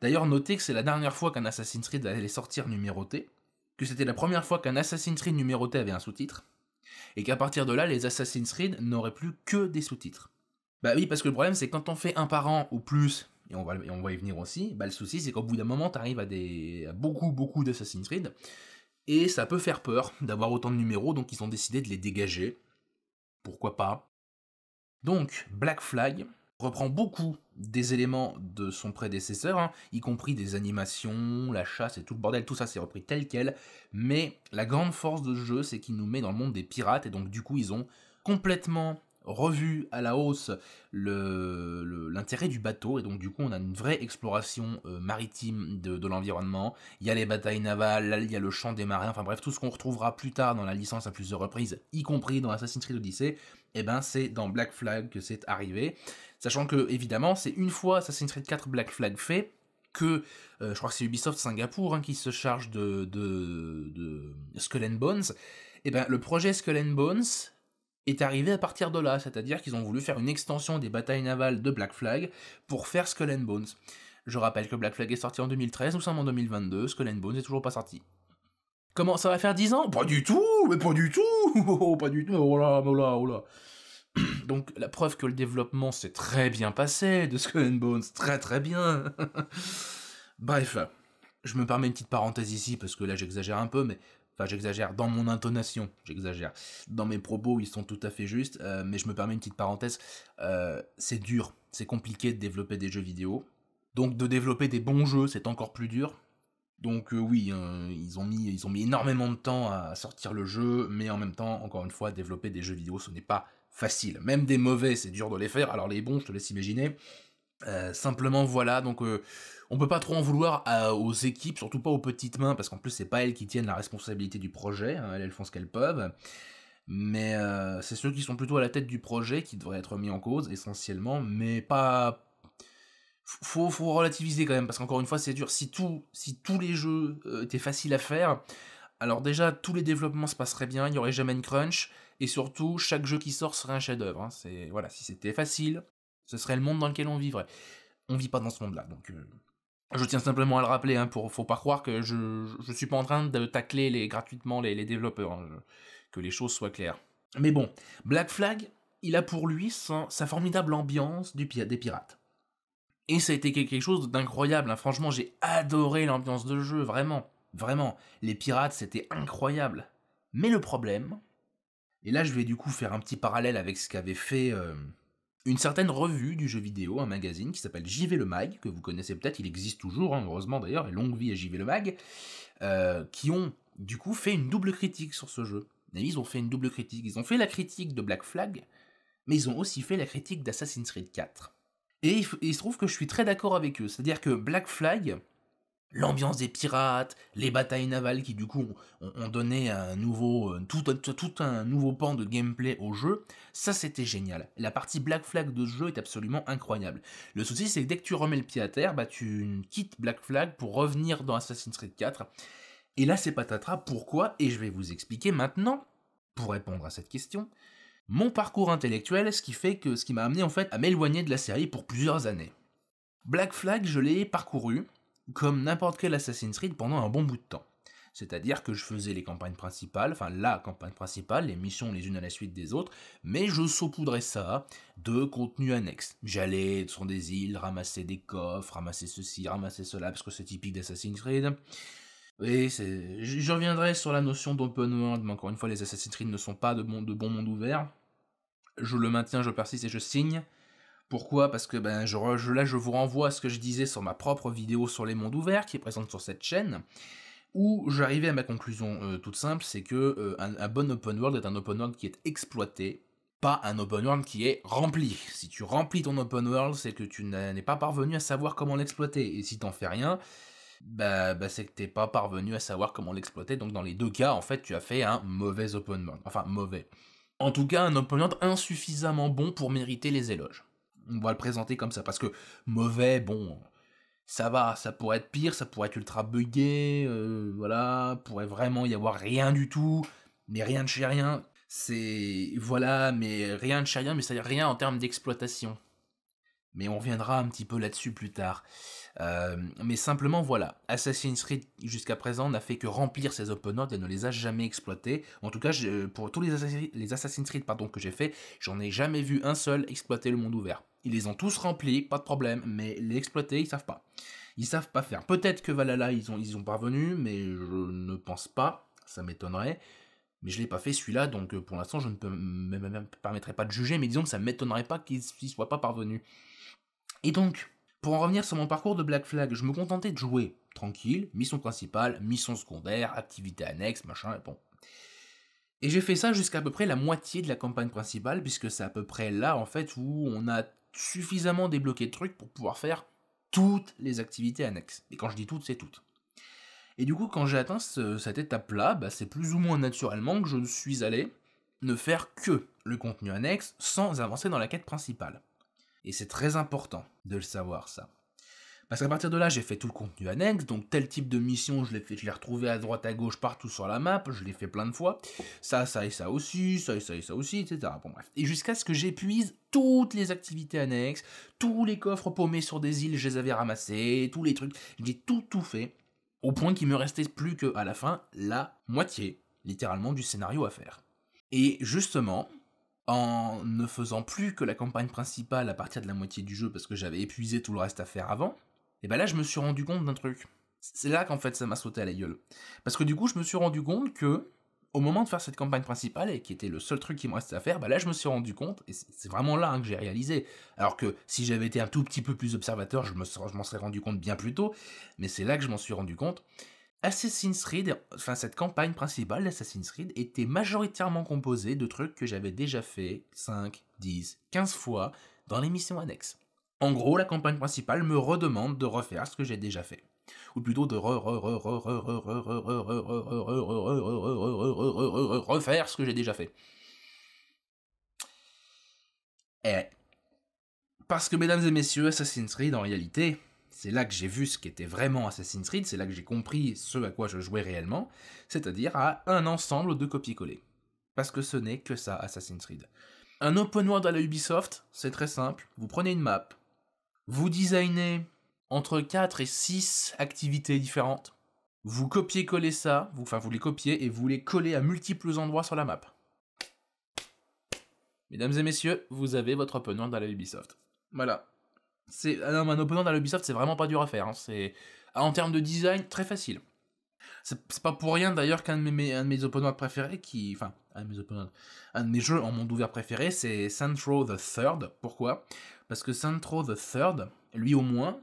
Speaker 1: D'ailleurs, notez que c'est la dernière fois qu'un Assassin's Creed allait sortir numéroté, que c'était la première fois qu'un Assassin's Creed numéroté avait un sous-titre, et qu'à partir de là, les Assassin's Creed n'auraient plus que des sous-titres. Bah oui, parce que le problème, c'est quand on fait un par an ou plus, et on va, on y venir aussi, bah le souci, c'est qu'au bout d'un moment, t'arrives à, des, à beaucoup, beaucoup d'Assassin's Creed, et ça peut faire peur d'avoir autant de numéros, donc ils ont décidé de les dégager, pourquoi pas. Donc, Black Flag reprend beaucoup des éléments de son prédécesseur, hein, y compris des animations, la chasse et tout le bordel, tout ça s'est repris tel quel, mais la grande force de ce jeu c'est qu'il nous met dans le monde des pirates, et donc du coup ils ont complètement revu à la hausse l'intérêt du bateau, et donc du coup on a une vraie exploration euh, maritime de, l'environnement, il y a les batailles navales, il y a le champ des marins, enfin bref, tout ce qu'on retrouvera plus tard dans la licence à plusieurs reprises, y compris dans Assassin's Creed Odyssey, et eh ben c'est dans Black Flag que c'est arrivé, sachant que évidemment c'est une fois Assassin's Creed 4 Black Flag fait, que euh, je crois que c'est Ubisoft Singapour hein, qui se charge de, de, Skull and Bones, et eh ben le projet Skull and Bones, est arrivé à partir de là, c'est-à-dire qu'ils ont voulu faire une extension des batailles navales de Black Flag pour faire Skull and Bones. Je rappelle que Black Flag est sorti en 2013, nous sommes en 2022, Skull and Bones n'est toujours pas sorti. Comment ça va faire 10 ans Pas du tout, mais pas du tout oh, Pas du tout, oh là, oh là, donc la preuve que le développement s'est très bien passé de Skull and Bones, très très bien. Bref, je me permets une petite parenthèse ici parce que là j'exagère un peu, mais Enfin, j'exagère. Dans mon intonation, j'exagère. Dans mes propos, ils sont tout à fait justes. Euh, mais je me permets une petite parenthèse. Euh, c'est dur. C'est compliqué de développer des jeux vidéo. Donc, de développer des bons jeux, c'est encore plus dur. Donc euh, oui, hein, ils, ont mis, ils ont mis énormément de temps à sortir le jeu, mais en même temps, encore une fois, développer des jeux vidéo, ce n'est pas facile. Même des mauvais, c'est dur de les faire, alors les bons, je te laisse imaginer. Euh, simplement voilà, donc euh, on peut pas trop en vouloir aux équipes, surtout pas aux petites mains, parce qu'en plus c'est pas elles qui tiennent la responsabilité du projet, hein, elles, font ce qu'elles peuvent, mais euh, c'est ceux qui sont plutôt à la tête du projet qui devraient être mis en cause essentiellement, mais pas... Faut, faut relativiser quand même, parce qu'encore une fois c'est dur, si, tout, si tous les jeux étaient faciles à faire, alors déjà tous les développements se passeraient bien, il n'y aurait jamais une crunch, et surtout chaque jeu qui sort serait un chef-d'œuvre, hein. c'est voilà, si c'était facile ce serait le monde dans lequel on vivrait. On vit pas dans ce monde-là, donc euh, je tiens simplement à le rappeler. Hein, pour, faut pas croire que je, ne suis pas en train de tacler les, gratuitement les, développeurs. Hein, que les choses soient claires. Mais bon, Black Flag, il a pour lui sa, formidable ambiance des pirates. Et ça a été quelque chose d'incroyable. Hein. Franchement, j'ai adoré l'ambiance de jeu, vraiment, vraiment. Les pirates, c'était incroyable. Mais le problème, et là, je vais du coup faire un petit parallèle avec ce qu'avait fait euh, une certaine revue du jeu vidéo, un magazine qui s'appelle JV Le Mag, que vous connaissez peut-être, il existe toujours, hein, heureusement d'ailleurs, et longue vie à JV Le Mag, euh, qui ont du coup fait une double critique sur ce jeu. ils ont fait une double critique. Ils ont fait la critique de Black Flag, mais ils ont aussi fait la critique d'Assassin's Creed 4. Et il, se trouve que je suis très d'accord avec eux. C'est-à-dire que Black Flag, l'ambiance des pirates, les batailles navales qui du coup ont, donné un nouveau, euh, tout, un nouveau pan de gameplay au jeu, ça c'était génial. La partie Black Flag de ce jeu est absolument incroyable. Le souci c'est que dès que tu remets le pied à terre, bah, tu quittes Black Flag pour revenir dans Assassin's Creed 4. Et là c'est patatras, pourquoi Et je vais vous expliquer maintenant, pour répondre à cette question, mon parcours intellectuel, ce qui fait que ce qui m'a amené en fait à m'éloigner de la série pour plusieurs années. Black Flag, je l'ai parcouru, comme n'importe quel Assassin's Creed pendant un bon bout de temps. C'est-à-dire que je faisais les campagnes principales, enfin la campagne principale, les missions les unes à la suite des autres, mais je saupoudrais ça de contenu annexe. J'allais sur des îles, ramasser des coffres, ramasser ceci, ramasser cela, parce que c'est typique d'Assassin's Creed. Et je reviendrai sur la notion d'open world, mais encore une fois, les Assassin's Creed ne sont pas de bons de bon monde ouvert. Je le maintiens, je persiste et je signe. Pourquoi Parce que ben, je, là, je vous renvoie à ce que je disais sur ma propre vidéo sur les mondes ouverts qui est présente sur cette chaîne, où j'arrivais à ma conclusion euh, toute simple, c'est que euh, un, bon open world est un open world qui est exploité, pas un open world qui est rempli. Si tu remplis ton open world, c'est que tu n'es pas parvenu à savoir comment l'exploiter, et si t'en fais rien, bah, bah, c'est que t'es pas parvenu à savoir comment l'exploiter, donc dans les deux cas, en fait, tu as fait un mauvais open world. Enfin, mauvais. En tout cas, un open world insuffisamment bon pour mériter les éloges. On va le présenter comme ça. Parce que mauvais, bon, ça va, ça pourrait être pire, ça pourrait être ultra buggé, euh, voilà, pourrait vraiment y avoir rien du tout, mais rien de chez rien. C'est. Voilà, mais rien de chez rien, mais c'est-à-dire rien en termes d'exploitation. Mais on reviendra un petit peu là-dessus plus tard. Euh, mais simplement, voilà, Assassin's Creed jusqu'à présent n'a fait que remplir ses open world et ne les a jamais exploités. En tout cas, pour tous les, Assassin's Creed pardon, que j'ai fait, j'en ai jamais vu un seul exploiter le monde ouvert. Ils les ont tous remplis, pas de problème, mais les exploiter, ils savent pas. Ils savent pas faire. Peut-être que Valhalla, ils ont, ils ont parvenu, mais je ne pense pas. Ça m'étonnerait. Mais je l'ai pas fait celui-là, donc euh, pour l'instant, je ne peux me permettrai pas de juger, mais disons que ça m'étonnerait pas qu'ils ne soient pas parvenus. Et donc, pour en revenir sur mon parcours de Black Flag, je me contentais de jouer tranquille, mission principale, mission secondaire, activité annexe, machin, bon. Et j'ai fait ça jusqu'à à peu près la moitié de la campagne principale, puisque c'est à peu près là, en fait, où on a suffisamment débloqué de trucs pour pouvoir faire toutes les activités annexes. Et quand je dis toutes, c'est toutes. Et du coup, quand j'ai atteint cette étape-là, bah, c'est plus ou moins naturellement que je suis allé ne faire que le contenu annexe sans avancer dans la quête principale. Et c'est très important de le savoir ça. Parce qu'à partir de là, j'ai fait tout le contenu annexe, donc tel type de mission, je l'ai fait, je retrouvé à droite, à gauche, partout sur la map, je l'ai fait plein de fois, ça, ça et ça aussi, ça et ça et ça aussi, etc. Bon bref. Et jusqu'à ce que j'épuise toutes les activités annexes, tous les coffres paumés sur des îles, je les avais ramassés, tous les trucs, j'ai tout tout fait, au point qu'il me restait plus que, la fin, la moitié, littéralement, du scénario à faire. Et justement, en ne faisant plus que la campagne principale à partir de la moitié du jeu parce que j'avais épuisé tout le reste à faire avant, et ben là, je me suis rendu compte d'un truc. C'est là qu'en fait, ça m'a sauté à la gueule. Parce que du coup, je me suis rendu compte que, au moment de faire cette campagne principale, et qui était le seul truc qui me restait à faire, ben là, je me suis rendu compte, et c'est vraiment là hein, que j'ai réalisé. Alors que si j'avais été un tout petit peu plus observateur, je m'en serais, rendu compte bien plus tôt, mais c'est là que je m'en suis rendu compte. Assassin's Creed, enfin cette campagne principale d'Assassin's Creed était majoritairement composée de trucs que j'avais déjà fait 5, 10, 15 fois dans les missions annexes. En gros, la campagne principale me redemande de refaire ce que j'ai déjà fait. Ou plutôt de refaire ce que j'ai déjà fait. Et parce que, mesdames et messieurs, Assassin's Creed, en réalité, c'est là que j'ai vu ce était vraiment Assassin's Creed, c'est là que j'ai compris ce à quoi je jouais réellement, c'est-à-dire à un ensemble de copier-coller. Parce que ce n'est que ça, Assassin's Creed. Un open world à la Ubisoft, c'est très simple, vous prenez une map, vous designez entre 4 et 6 activités différentes. Vous copiez-collez ça, vous, enfin vous les copiez et vous les collez à multiples endroits sur la map. Mesdames et messieurs, vous avez votre opponent dans la Ubisoft. Voilà. C'est ah un opponent dans la Ubisoft, c'est vraiment pas dur à faire. Hein. C'est en termes de design très facile. C'est pas pour rien d'ailleurs qu'un de mes, un de opponents préférés, qui, enfin, un de mes un de mes jeux en monde ouvert préféré, c'est Saints the Third. Pourquoi parce que Centro the Third, lui au moins,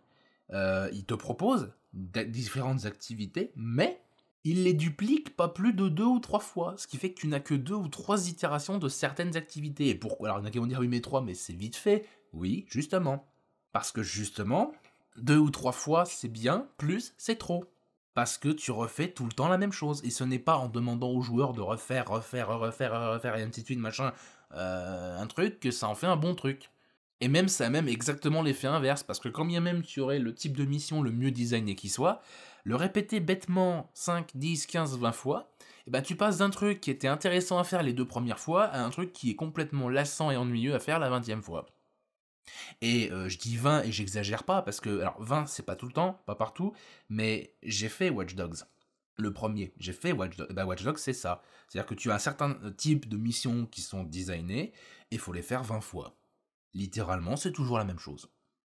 Speaker 1: euh, il te propose différentes activités, mais il les duplique pas plus de deux ou trois fois, ce qui fait que tu n'as que deux ou trois itérations de certaines activités. Et pourquoi Alors, il y en a qui vont dire oui, mais trois, mais c'est vite fait. Oui, justement. Parce que justement, deux ou trois fois, c'est bien, plus, c'est trop. Parce que tu refais tout le temps la même chose. Et ce n'est pas en demandant aux joueurs de refaire, refaire, refaire, refaire, et ainsi de suite, machin, euh, un truc, que ça en fait un bon truc. Et même ça a même exactement l'effet inverse, parce que quand bien même tu aurais le type de mission le mieux designé qui soit, le répéter bêtement 5, 10, 15, 20 fois, et eh ben, tu passes d'un truc qui était intéressant à faire les deux premières fois à un truc qui est complètement lassant et ennuyeux à faire la vingtième fois. Et euh, je dis 20 et j'exagère pas, parce que alors 20 c'est pas tout le temps, pas partout, mais j'ai fait Watch Dogs le premier. J'ai fait Watch Dogs. Bah, Watch Dogs, c'est ça. C'est-à-dire que tu as un certain euh, type de missions qui sont designées et il faut les faire 20 fois. Littéralement, c'est toujours la même chose.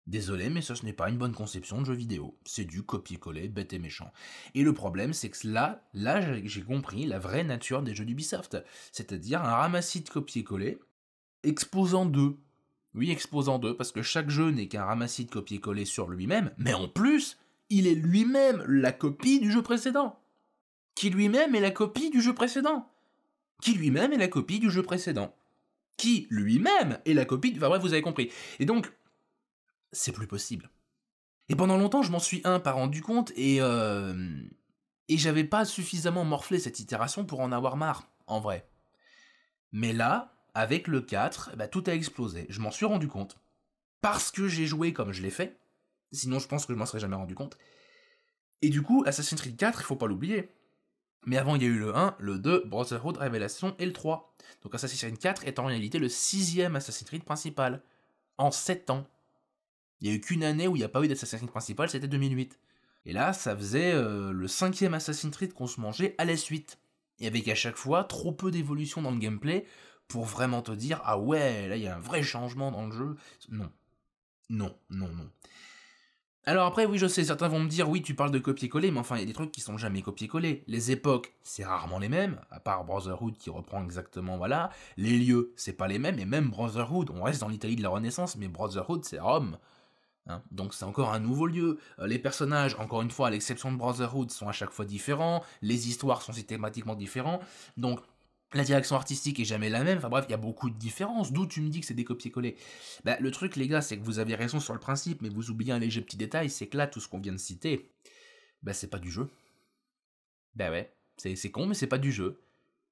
Speaker 1: Désolé, mais ça ce n'est pas une bonne conception de jeu vidéo. C'est du copier-coller, bête et méchant. Et le problème, c'est que là, là j'ai compris la vraie nature des jeux d'Ubisoft. C'est-à-dire un ramassis de copier-coller, exposant deux. Oui, exposant deux, parce que chaque jeu n'est qu'un ramassis de copier-coller sur lui-même, mais en plus, il est lui-même la copie du jeu précédent. Qui lui-même est la copie du jeu précédent. Qui lui-même est la copie du jeu précédent qui lui-même est la copie. Enfin bref, vous avez compris. Et donc, c'est plus possible. Et pendant longtemps, je m'en suis un pas rendu compte et euh, et j'avais pas suffisamment morflé cette itération pour en avoir marre, en vrai. Mais là, avec le 4, eh ben, tout a explosé. Je m'en suis rendu compte parce que j'ai joué comme je l'ai fait. Sinon, je pense que je m'en serais jamais rendu compte. Et du coup, Assassin's Creed 4, il faut pas l'oublier. Mais avant, il y a eu le 1, le 2, Brotherhood, Révélation et le 3. Donc Assassin's Creed 4 est en réalité le sixième Assassin's Creed principal, en 7 ans. Il n'y a eu qu'une année où il n'y a pas eu d'Assassin's Creed principal, c'était 2008. Et là, ça faisait euh, le cinquième Assassin's Creed qu'on se mangeait à la suite. Et avec à chaque fois trop peu d'évolution dans le gameplay pour vraiment te dire, ah ouais, là il y a un vrai changement dans le jeu. Non. Non, non, non. Alors après, oui, je sais, certains vont me dire, oui, tu parles de copier-coller, mais enfin, il y a des trucs qui sont jamais copier collés Les époques, c'est rarement les mêmes, à part Brotherhood qui reprend exactement, voilà. Les lieux, c'est pas les mêmes, et même Brotherhood, on reste dans l'Italie de la Renaissance, mais Brotherhood, c'est Rome. Hein. Donc c'est encore un nouveau lieu. Euh, les personnages, encore une fois, à l'exception de Brotherhood, sont à chaque fois différents. Les histoires sont systématiquement différentes. Donc la direction artistique est jamais la même. Enfin bref, il y a beaucoup de différences. D'où tu me dis que c'est des copier collés bah, Le truc, les gars, c'est que vous avez raison sur le principe, mais vous oubliez un léger petit détail c'est que là, tout ce qu'on vient de citer, bah, c'est pas du jeu. Ben ouais, c'est con, mais c'est pas du jeu.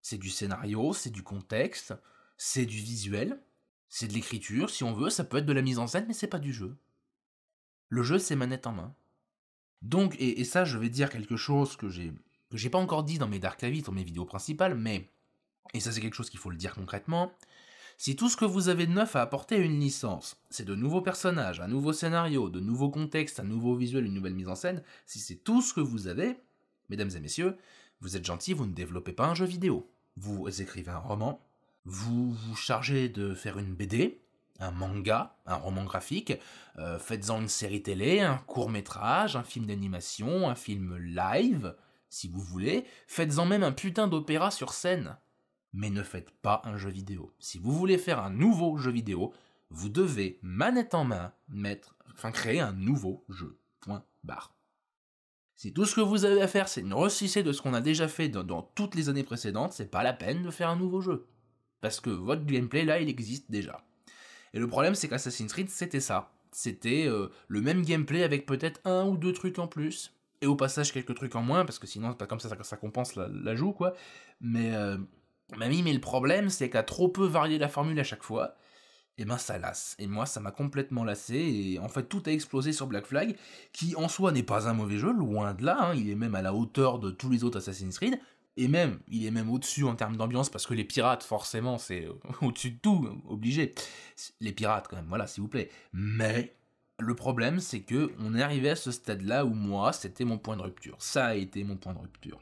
Speaker 1: C'est du scénario, c'est du contexte, c'est du visuel, c'est de l'écriture, si on veut, ça peut être de la mise en scène, mais c'est pas du jeu. Le jeu, c'est manette en main. Donc, et, ça, je vais dire quelque chose que j'ai que j'ai pas encore dit dans mes Dark Avis, dans mes vidéos principales, mais et ça c'est quelque chose qu'il faut le dire concrètement, si tout ce que vous avez de neuf à apporter à une licence, c'est de nouveaux personnages, un nouveau scénario, de nouveaux contextes, un nouveau visuel, une nouvelle mise en scène, si c'est tout ce que vous avez, mesdames et messieurs, vous êtes gentils, vous ne développez pas un jeu vidéo. Vous écrivez un roman, vous vous chargez de faire une BD, un manga, un roman graphique, euh, faites-en une série télé, un court métrage, un film d'animation, un film live, si vous voulez, faites-en même un putain d'opéra sur scène mais ne faites pas un jeu vidéo. Si vous voulez faire un nouveau jeu vidéo, vous devez, manette en main, mettre, enfin, créer un nouveau jeu. Point barre. Si tout ce que vous avez à faire, c'est une recisser de ce qu'on a déjà fait dans, toutes les années précédentes, c'est pas la peine de faire un nouveau jeu. Parce que votre gameplay, là, il existe déjà. Et le problème, c'est qu'Assassin's Creed, c'était ça. C'était euh, le même gameplay avec peut-être un ou deux trucs en plus. Et au passage, quelques trucs en moins, parce que sinon, pas comme ça, ça, ça compense la, joue, quoi. Mais... Euh, Mamie, mais le problème, c'est qu'à trop peu varier la formule à chaque fois, et eh ben ça lasse. Et moi, ça m'a complètement lassé, et en fait, tout a explosé sur Black Flag, qui en soi n'est pas un mauvais jeu, loin de là, hein. il est même à la hauteur de tous les autres Assassin's Creed, et même, il est même au-dessus en termes d'ambiance, parce que les pirates, forcément, c'est au-dessus de tout, obligé. Les pirates, quand même, voilà, s'il vous plaît. Mais, le problème, c'est que on est arrivé à ce stade-là où moi, c'était mon point de rupture. Ça a été mon point de rupture.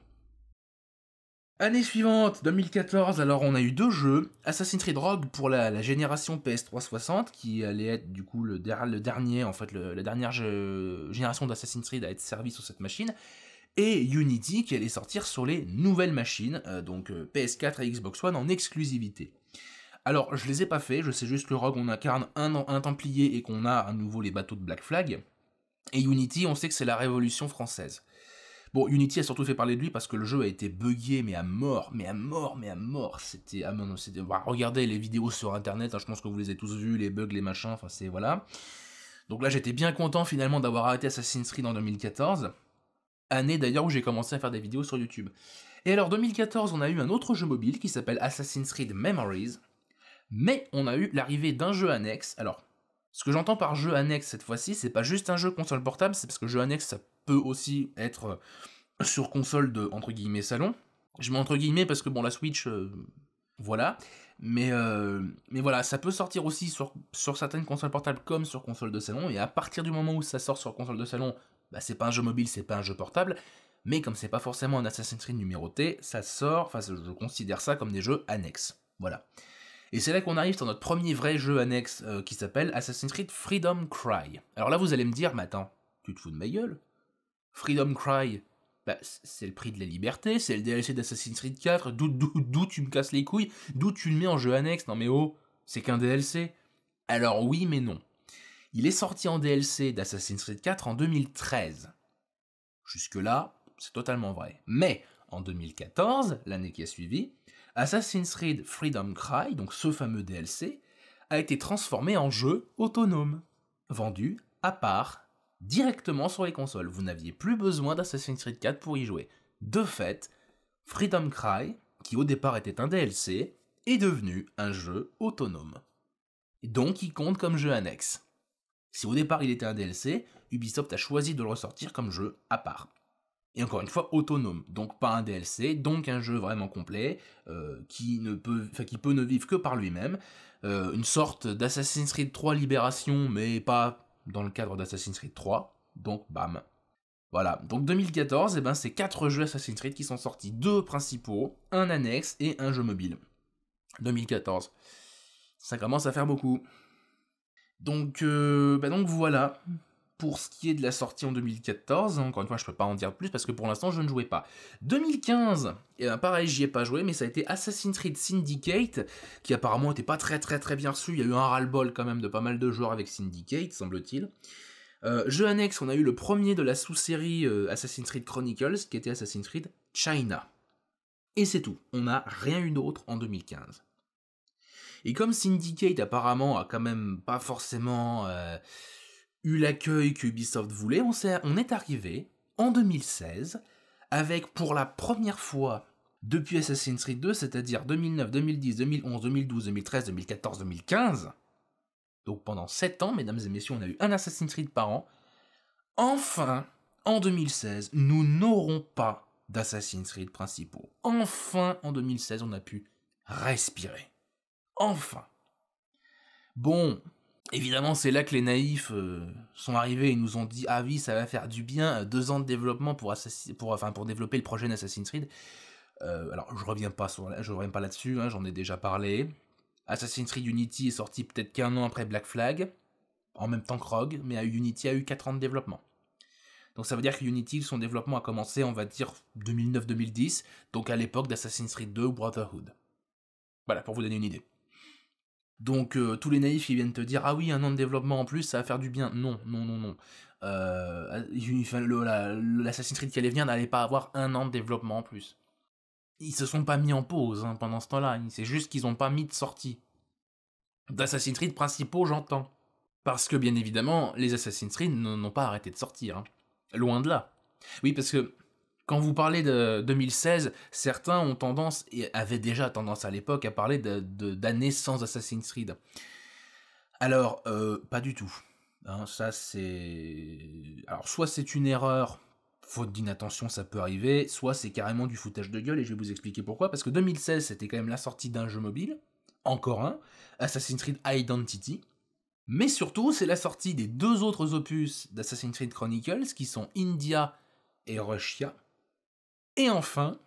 Speaker 1: Année suivante, 2014, alors on a eu deux jeux. Assassin's Creed Rogue pour la, génération PS360, qui allait être du coup le, dernier, en fait, la dernière génération d'Assassin's Creed à être servie sur cette machine. Et Unity qui allait sortir sur les nouvelles machines, euh, donc euh, PS4 et Xbox One en exclusivité. Alors je les ai pas fait, je sais juste que Rogue on incarne un, un Templier et qu'on a à nouveau les bateaux de Black Flag. Et Unity, on sait que c'est la Révolution française. Bon, Unity a surtout fait parler de lui parce que le jeu a été buggé, mais à mort, mais à mort, mais à mort. C'était. Ah, bah, regardez les vidéos sur internet, hein, je pense que vous les avez tous vues, les bugs, les machins, enfin c'est. Voilà. Donc là, j'étais bien content finalement d'avoir arrêté Assassin's Creed en 2014. Année d'ailleurs où j'ai commencé à faire des vidéos sur YouTube. Et alors, 2014, on a eu un autre jeu mobile qui s'appelle Assassin's Creed Memories. Mais on a eu l'arrivée d'un jeu annexe. Alors, ce que j'entends par jeu annexe cette fois-ci, c'est pas juste un jeu console portable, c'est parce que jeu annexe, ça peut aussi être euh, sur console de entre guillemets salon. Je mets entre guillemets parce que bon la Switch, euh, voilà. Mais, euh, mais voilà, ça peut sortir aussi sur, sur certaines consoles portables comme sur console de salon. Et à partir du moment où ça sort sur console de salon, bah, c'est pas un jeu mobile, c'est pas un jeu portable. Mais comme c'est pas forcément un Assassin's Creed numéroté, ça sort, enfin je considère ça comme des jeux annexes. Voilà. Et c'est là qu'on arrive sur notre premier vrai jeu annexe qui s'appelle Assassin's Creed Freedom Cry. Alors là vous allez me dire, mais attends, tu te fous de ma gueule Freedom Cry, bah, c'est le prix de la liberté, c'est le DLC d'Assassin's Creed 4, d'où tu me casses les couilles, d'où tu le mets en jeu annexe, non mais oh, c'est qu'un DLC. Alors oui, mais non. Il est sorti en DLC d'Assassin's Creed 4 en 2013. Jusque-là, c'est totalement vrai. Mais en 2014, l'année qui a suivi, Assassin's Creed Freedom Cry, donc ce fameux DLC, a été transformé en jeu autonome, vendu à part directement sur les consoles. Vous n'aviez plus besoin d'Assassin's Creed 4 pour y jouer. De fait, Freedom Cry, qui au départ était un DLC, est devenu un jeu autonome. Donc il compte comme jeu annexe. Si au départ il était un DLC, Ubisoft a choisi de le ressortir comme jeu à part. Et encore une fois, autonome, donc pas un DLC, donc un jeu vraiment complet, euh, qui, ne peut, qui peut ne vivre que par lui-même, euh, une sorte d'Assassin's Creed 3 Libération, mais pas dans le cadre d'Assassin's Creed 3, donc bam. Voilà, donc 2014, et eh ben, c'est 4 jeux Assassin's Creed qui sont sortis, deux principaux, un annexe et un jeu mobile. 2014. Ça commence à faire beaucoup. Donc, euh, ben donc voilà, pour ce qui est de la sortie en 2014, encore une fois, je peux pas en dire plus parce que pour l'instant, je ne jouais pas. 2015, et eh ben, pareil, j'y ai pas joué, mais ça a été Assassin's Creed Syndicate, qui apparemment était pas très très très bien reçu. Il y a eu un ras-le-bol quand même de pas mal de joueurs avec Syndicate, semble-t-il. Euh, jeu annexe, on a eu le premier de la sous-série euh, Assassin's Creed Chronicles, qui était Assassin's Creed China. Et c'est tout, on n'a rien eu d'autre en 2015. Et comme Syndicate apparemment a quand même pas forcément... Euh, eu l'accueil que Ubisoft voulait, on, est, on est arrivé en 2016 avec pour la première fois depuis Assassin's Creed 2, c'est-à-dire 2009, 2010, 2011, 2012, 2013, 2014, 2015. Donc pendant 7 ans, mesdames et messieurs, on a eu un Assassin's Creed par an. Enfin, en 2016, nous n'aurons pas d'Assassin's Creed principaux. Enfin, en 2016, on a pu respirer. Enfin. Bon, Évidemment, c'est là que les naïfs euh, sont arrivés et nous ont dit Ah oui, ça va faire du bien, euh, deux ans de développement pour, pour, enfin, pour développer le projet d'Assassin's Creed. Euh, alors, je reviens pas, reviens pas là-dessus, hein, j'en ai déjà parlé. Assassin's Creed Unity est sorti peut-être qu'un an après Black Flag, en même temps que Rogue, mais Unity a eu quatre ans de développement. Donc ça veut dire que Unity, son développement a commencé, on va dire, 2009-2010, donc à l'époque d'Assassin's Creed 2 ou Brotherhood. Voilà, pour vous donner une idée. Donc euh, tous les naïfs qui viennent te dire ah oui un an de développement en plus ça va faire du bien non non non non euh, l'Assassin's Creed qui allait venir n'allait pas avoir un an de développement en plus ils se sont pas mis en pause hein, pendant ce temps-là c'est juste qu'ils n'ont pas mis de sortie d'Assassin's Creed principaux j'entends parce que bien évidemment les Assassin's Creed n'ont pas arrêté de sortir hein. loin de là oui parce que quand vous parlez de 2016, certains ont tendance, et avaient déjà tendance à l'époque, à parler d'années sans Assassin's Creed. Alors, euh, pas du tout. Hein, ça, c'est. Alors, soit c'est une erreur, faute d'inattention, ça peut arriver, soit c'est carrément du foutage de gueule, et je vais vous expliquer pourquoi. Parce que 2016, c'était quand même la sortie d'un jeu mobile, encore un, Assassin's Creed Identity. Mais surtout, c'est la sortie des deux autres opus d'Assassin's Creed Chronicles, qui sont India et Russia, et enfin,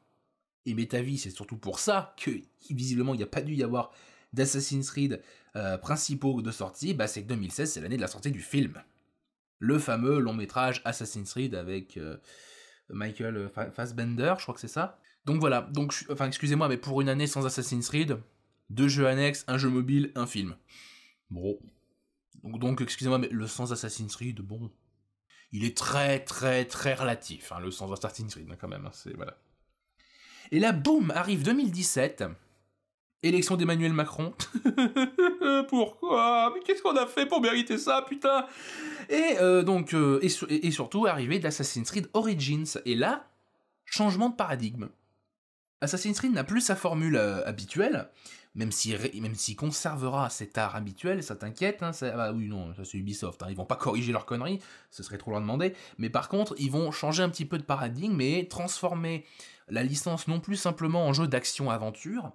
Speaker 1: et met avis, c'est surtout pour ça que visiblement il n'y a pas dû y avoir d'Assassin's Creed euh, principaux de sortie, bah, c'est que 2016 c'est l'année de la sortie du film. Le fameux long métrage Assassin's Creed avec euh, Michael Fassbender, je crois que c'est ça. Donc voilà, donc enfin excusez-moi, mais pour une année sans Assassin's Creed, deux jeux annexes, un jeu mobile, un film. Bon. Donc, donc excusez-moi, mais le sans Assassin's Creed, bon il est très très très relatif, hein, le sens d'Assassin's Creed hein, quand même. Hein, c'est voilà. Et là, boum, arrive 2017, élection d'Emmanuel Macron. Pourquoi Mais qu'est-ce qu'on a fait pour mériter ça, putain Et euh, donc euh, et, surtout arrivée d'Assassin's Creed Origins. Et là, changement de paradigme. Assassin's Creed n'a plus sa formule euh, habituelle même s'il même conservera cet art habituel, ça t'inquiète, hein, ça, ah oui non, ça c'est Ubisoft, hein, ils vont pas corriger leurs conneries, ce serait trop leur demander, mais par contre ils vont changer un petit peu de paradigme et transformer la licence non plus simplement en jeu d'action-aventure,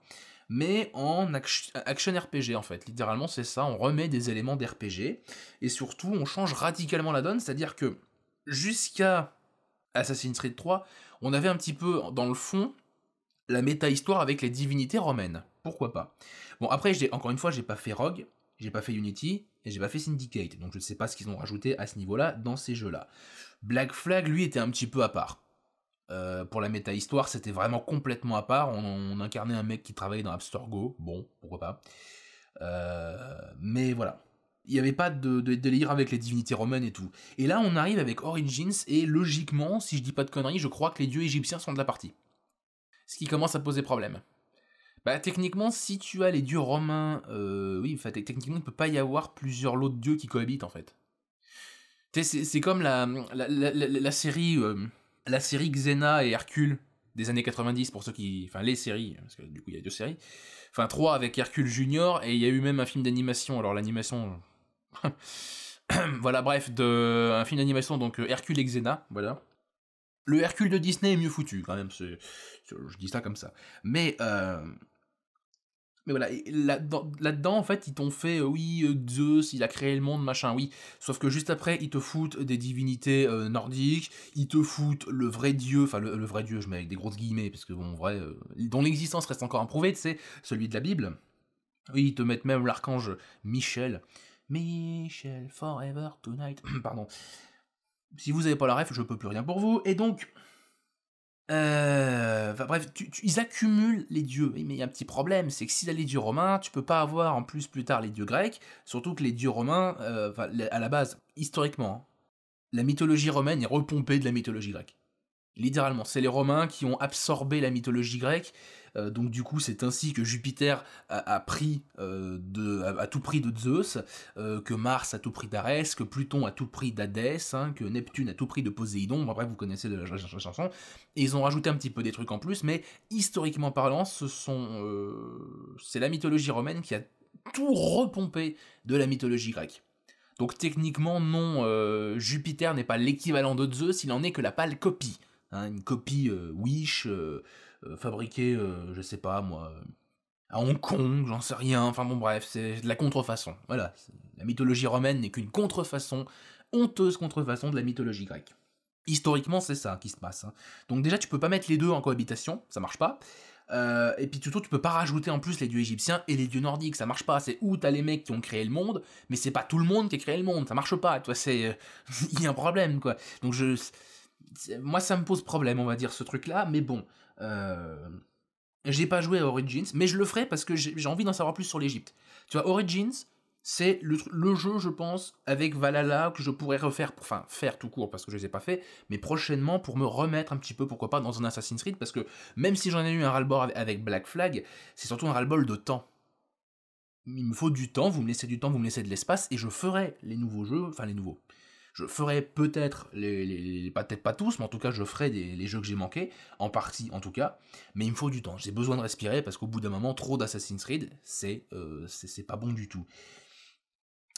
Speaker 1: mais en action RPG en fait. Littéralement c'est ça, on remet des éléments d'RPG, et surtout on change radicalement la donne, c'est-à-dire que jusqu'à Assassin's Creed 3, on avait un petit peu dans le fond la méta-histoire avec les divinités romaines pourquoi pas. Bon, après, encore une fois, j'ai pas fait Rogue, j'ai pas fait Unity et j'ai pas fait Syndicate, donc je ne sais pas ce qu'ils ont rajouté à ce niveau-là dans ces jeux-là. Black Flag, lui, était un petit peu à part. Euh, pour la méta-histoire, c'était vraiment complètement à part. On, incarnait un mec qui travaillait dans App bon, pourquoi pas. Euh, mais voilà. Il n'y avait pas de, de, délire avec les divinités romaines et tout. Et là, on arrive avec Origins, et logiquement, si je dis pas de conneries, je crois que les dieux égyptiens sont de la partie. Ce qui commence à poser problème. Bah, techniquement, si tu as les dieux romains, euh, oui, techniquement, il ne peut pas y avoir plusieurs lots de dieux qui cohabitent en fait. C'est comme la, la, série euh, la série Xena et Hercule des années 90 pour ceux qui enfin les séries parce que du coup il y a deux séries enfin trois avec Hercule Junior et il y a eu même un film d'animation alors l'animation voilà bref de un film d'animation donc euh, Hercule et Xena voilà le Hercule de Disney est mieux foutu quand même je dis ça comme ça mais mais voilà, là-dedans, en fait, ils t'ont fait, euh, oui, euh, Zeus, il a créé le monde, machin, oui. Sauf que juste après, ils te foutent des divinités euh, nordiques, ils te foutent le vrai dieu, enfin, le, vrai dieu, je mets avec des grosses guillemets, parce que, bon, vrai, dont l'existence reste encore improuvée, c'est celui de la Bible. Oui, ils te mettent même l'archange Michel. Michel, forever, tonight. Pardon. Si vous n'avez pas la ref, je peux plus rien pour vous. Et donc, euh, bref, ils accumulent les dieux. Mais il y a un petit problème, c'est que si tu les dieux romains, tu peux pas avoir en plus plus tard les dieux grecs, surtout que les dieux romains, euh, à la base, historiquement, hein, la mythologie romaine est repompée de la mythologie grecque. Littéralement, c'est les Romains qui ont absorbé la mythologie grecque. Euh, donc du coup, c'est ainsi que Jupiter a, pris à euh, tout prix de Zeus, euh, que Mars a tout prix d'Arès, que Pluton a tout prix d'Hadès, hein, que Neptune a tout prix de Poséidon. Bon, après, vous connaissez de la, chanson. Et ils ont rajouté un petit peu des trucs en plus, mais historiquement parlant, c'est la mythologie romaine qui a tout repompé de la mythologie grecque. Donc techniquement, non, Jupiter n'est pas l'équivalent de Zeus, il en est que la pâle copie. Hein, une copie euh, Wish euh, euh, fabriquée, je sais pas moi, à Hong Kong, j'en sais rien. Enfin bon bref, c'est de la contrefaçon. Voilà, la mythologie romaine n'est qu'une contrefaçon, honteuse contrefaçon de la mythologie grecque. Historiquement, c'est ça qui se passe. Hein. Donc déjà, tu peux pas mettre les deux en cohabitation, ça marche pas. et puis surtout, tu peux pas rajouter en plus les dieux égyptiens et les dieux nordiques, ça marche pas. C'est où t'as les mecs qui ont créé le monde, mais c'est pas tout le monde qui a créé le monde, ça marche pas. Toi, c'est il y a un problème quoi. Donc je moi ça me pose problème, on va dire, ce truc-là, mais bon. Euh, j'ai pas joué à Origins, mais je le ferai parce que j'ai envie d'en savoir plus sur l'Egypte. Tu vois, Origins, c'est le, jeu, je pense, avec Valhalla que je pourrais refaire, enfin faire tout court parce que je ne les ai pas fait, mais prochainement pour me remettre un petit peu, pourquoi pas, dans un Assassin's Creed, parce que même si j'en ai eu un ras le avec Black Flag, c'est surtout un ras le de temps. Il me faut du temps, vous me laissez du temps, vous me laissez de l'espace, et je ferai les nouveaux jeux, enfin les nouveaux, je ferai peut-être, les, peut-être pas tous, mais en tout cas, je ferai des, les jeux que j'ai manqués, en partie en tout cas. Mais il me faut du temps. J'ai besoin de respirer parce qu'au bout d'un moment, trop d'Assassin's Creed, c'est, euh, c'est pas bon du tout.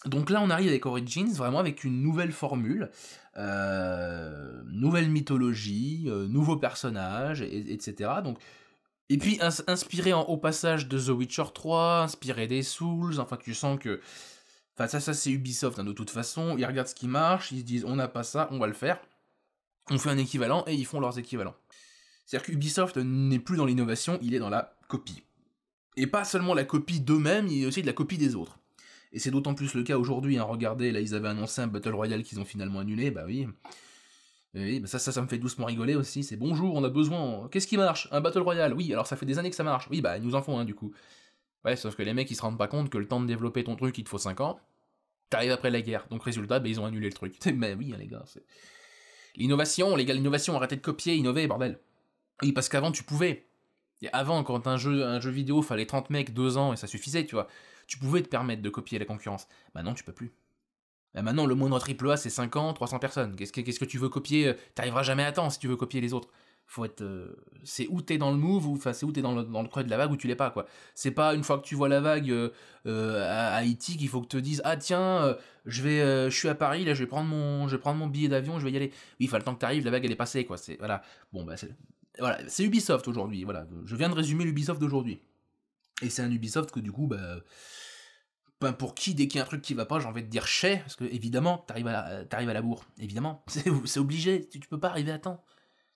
Speaker 1: Donc là, on arrive avec Origins, vraiment avec une nouvelle formule, euh, nouvelle mythologie, euh, nouveaux personnages, etc. Donc, et puis inspiré en, au passage de The Witcher 3, inspiré des Souls, enfin tu sens que Enfin, ça, ça c'est Ubisoft, hein, de toute façon. Ils regardent ce qui marche, ils se disent on n'a pas ça, on va le faire. On fait un équivalent et ils font leurs équivalents. C'est-à-dire qu'Ubisoft n'est plus dans l'innovation, il est dans la copie. Et pas seulement la copie d'eux-mêmes, il a aussi de la copie des autres. Et c'est d'autant plus le cas aujourd'hui. Hein, regardez, là, ils avaient annoncé un Battle Royale qu'ils ont finalement annulé, bah oui. Et bah ça, ça, ça me fait doucement rigoler aussi. C'est bonjour, on a besoin. Qu'est-ce qui marche Un Battle Royale Oui, alors ça fait des années que ça marche. Oui, bah, ils nous en font du coup. Ouais, sauf que les mecs, ils se rendent pas compte que le temps de développer ton truc, il te faut 5 ans. T'arrives après la guerre. Donc, résultat, ben, ils ont annulé le truc. Mais ben oui, hein, les gars, c'est. L'innovation, les gars, l'innovation, arrêtez de copier, innover, bordel. Oui, parce qu'avant, tu pouvais. Et avant, quand un jeu, un jeu vidéo fallait 30 mecs, 2 ans, et ça suffisait, tu vois. Tu pouvais te permettre de copier la concurrence. Maintenant, non, tu peux plus. Ben, maintenant, le moindre AAA, c'est 5 ans, 300 personnes. Qu'est-ce que, qu'est-ce que tu veux copier euh, T'arriveras jamais à temps si tu veux copier les autres faut être euh, c'est où t'es dans le move ou enfin c'est où t'es dans le dans le creux de la vague ou tu l'es pas quoi c'est pas une fois que tu vois la vague euh, euh, à Haïti qu'il faut que te dises ah tiens je vais je suis à Paris là je vais prendre mon je vais prendre mon billet d'avion je vais y aller oui faut le temps que t'arrives la vague elle est passée quoi c'est voilà bon bah voilà c'est Ubisoft aujourd'hui voilà je viens de résumer l'Ubisoft d'aujourd'hui et c'est un Ubisoft que du coup bah ben, pour qui, dès qu'il y a un truc qui va pas, j'ai envie de dire chais, parce que évidemment, t'arrives à, la, à la bourre, évidemment, c'est obligé, tu, tu, peux pas arriver à temps.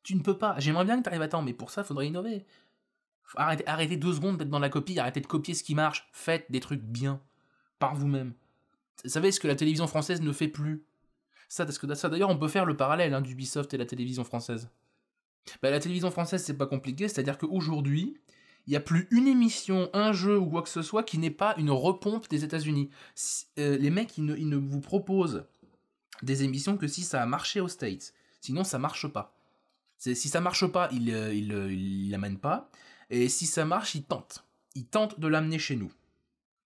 Speaker 1: Tu ne peux pas. J'aimerais bien que tu arrives à temps, mais pour ça, il faudrait innover. Arrêtez, arrêtez deux secondes d'être dans la copie, arrêtez de copier ce qui marche. Faites des trucs bien, par vous-même. Vous savez ce que la télévision française ne fait plus Ça, d'ailleurs, on peut faire le parallèle hein, d'Ubisoft et la télévision française. Bah, la télévision française, c'est pas compliqué, c'est-à-dire qu'aujourd'hui, il n'y a plus une émission, un jeu ou quoi que ce soit qui n'est pas une repompe des États-Unis. Euh, les mecs, ils ne, ils ne vous proposent des émissions que si ça a marché aux States. Sinon, ça marche pas. Si ça marche pas, il euh, euh, il l'amène pas. Et si ça marche, il tente. Il tente de l'amener chez nous.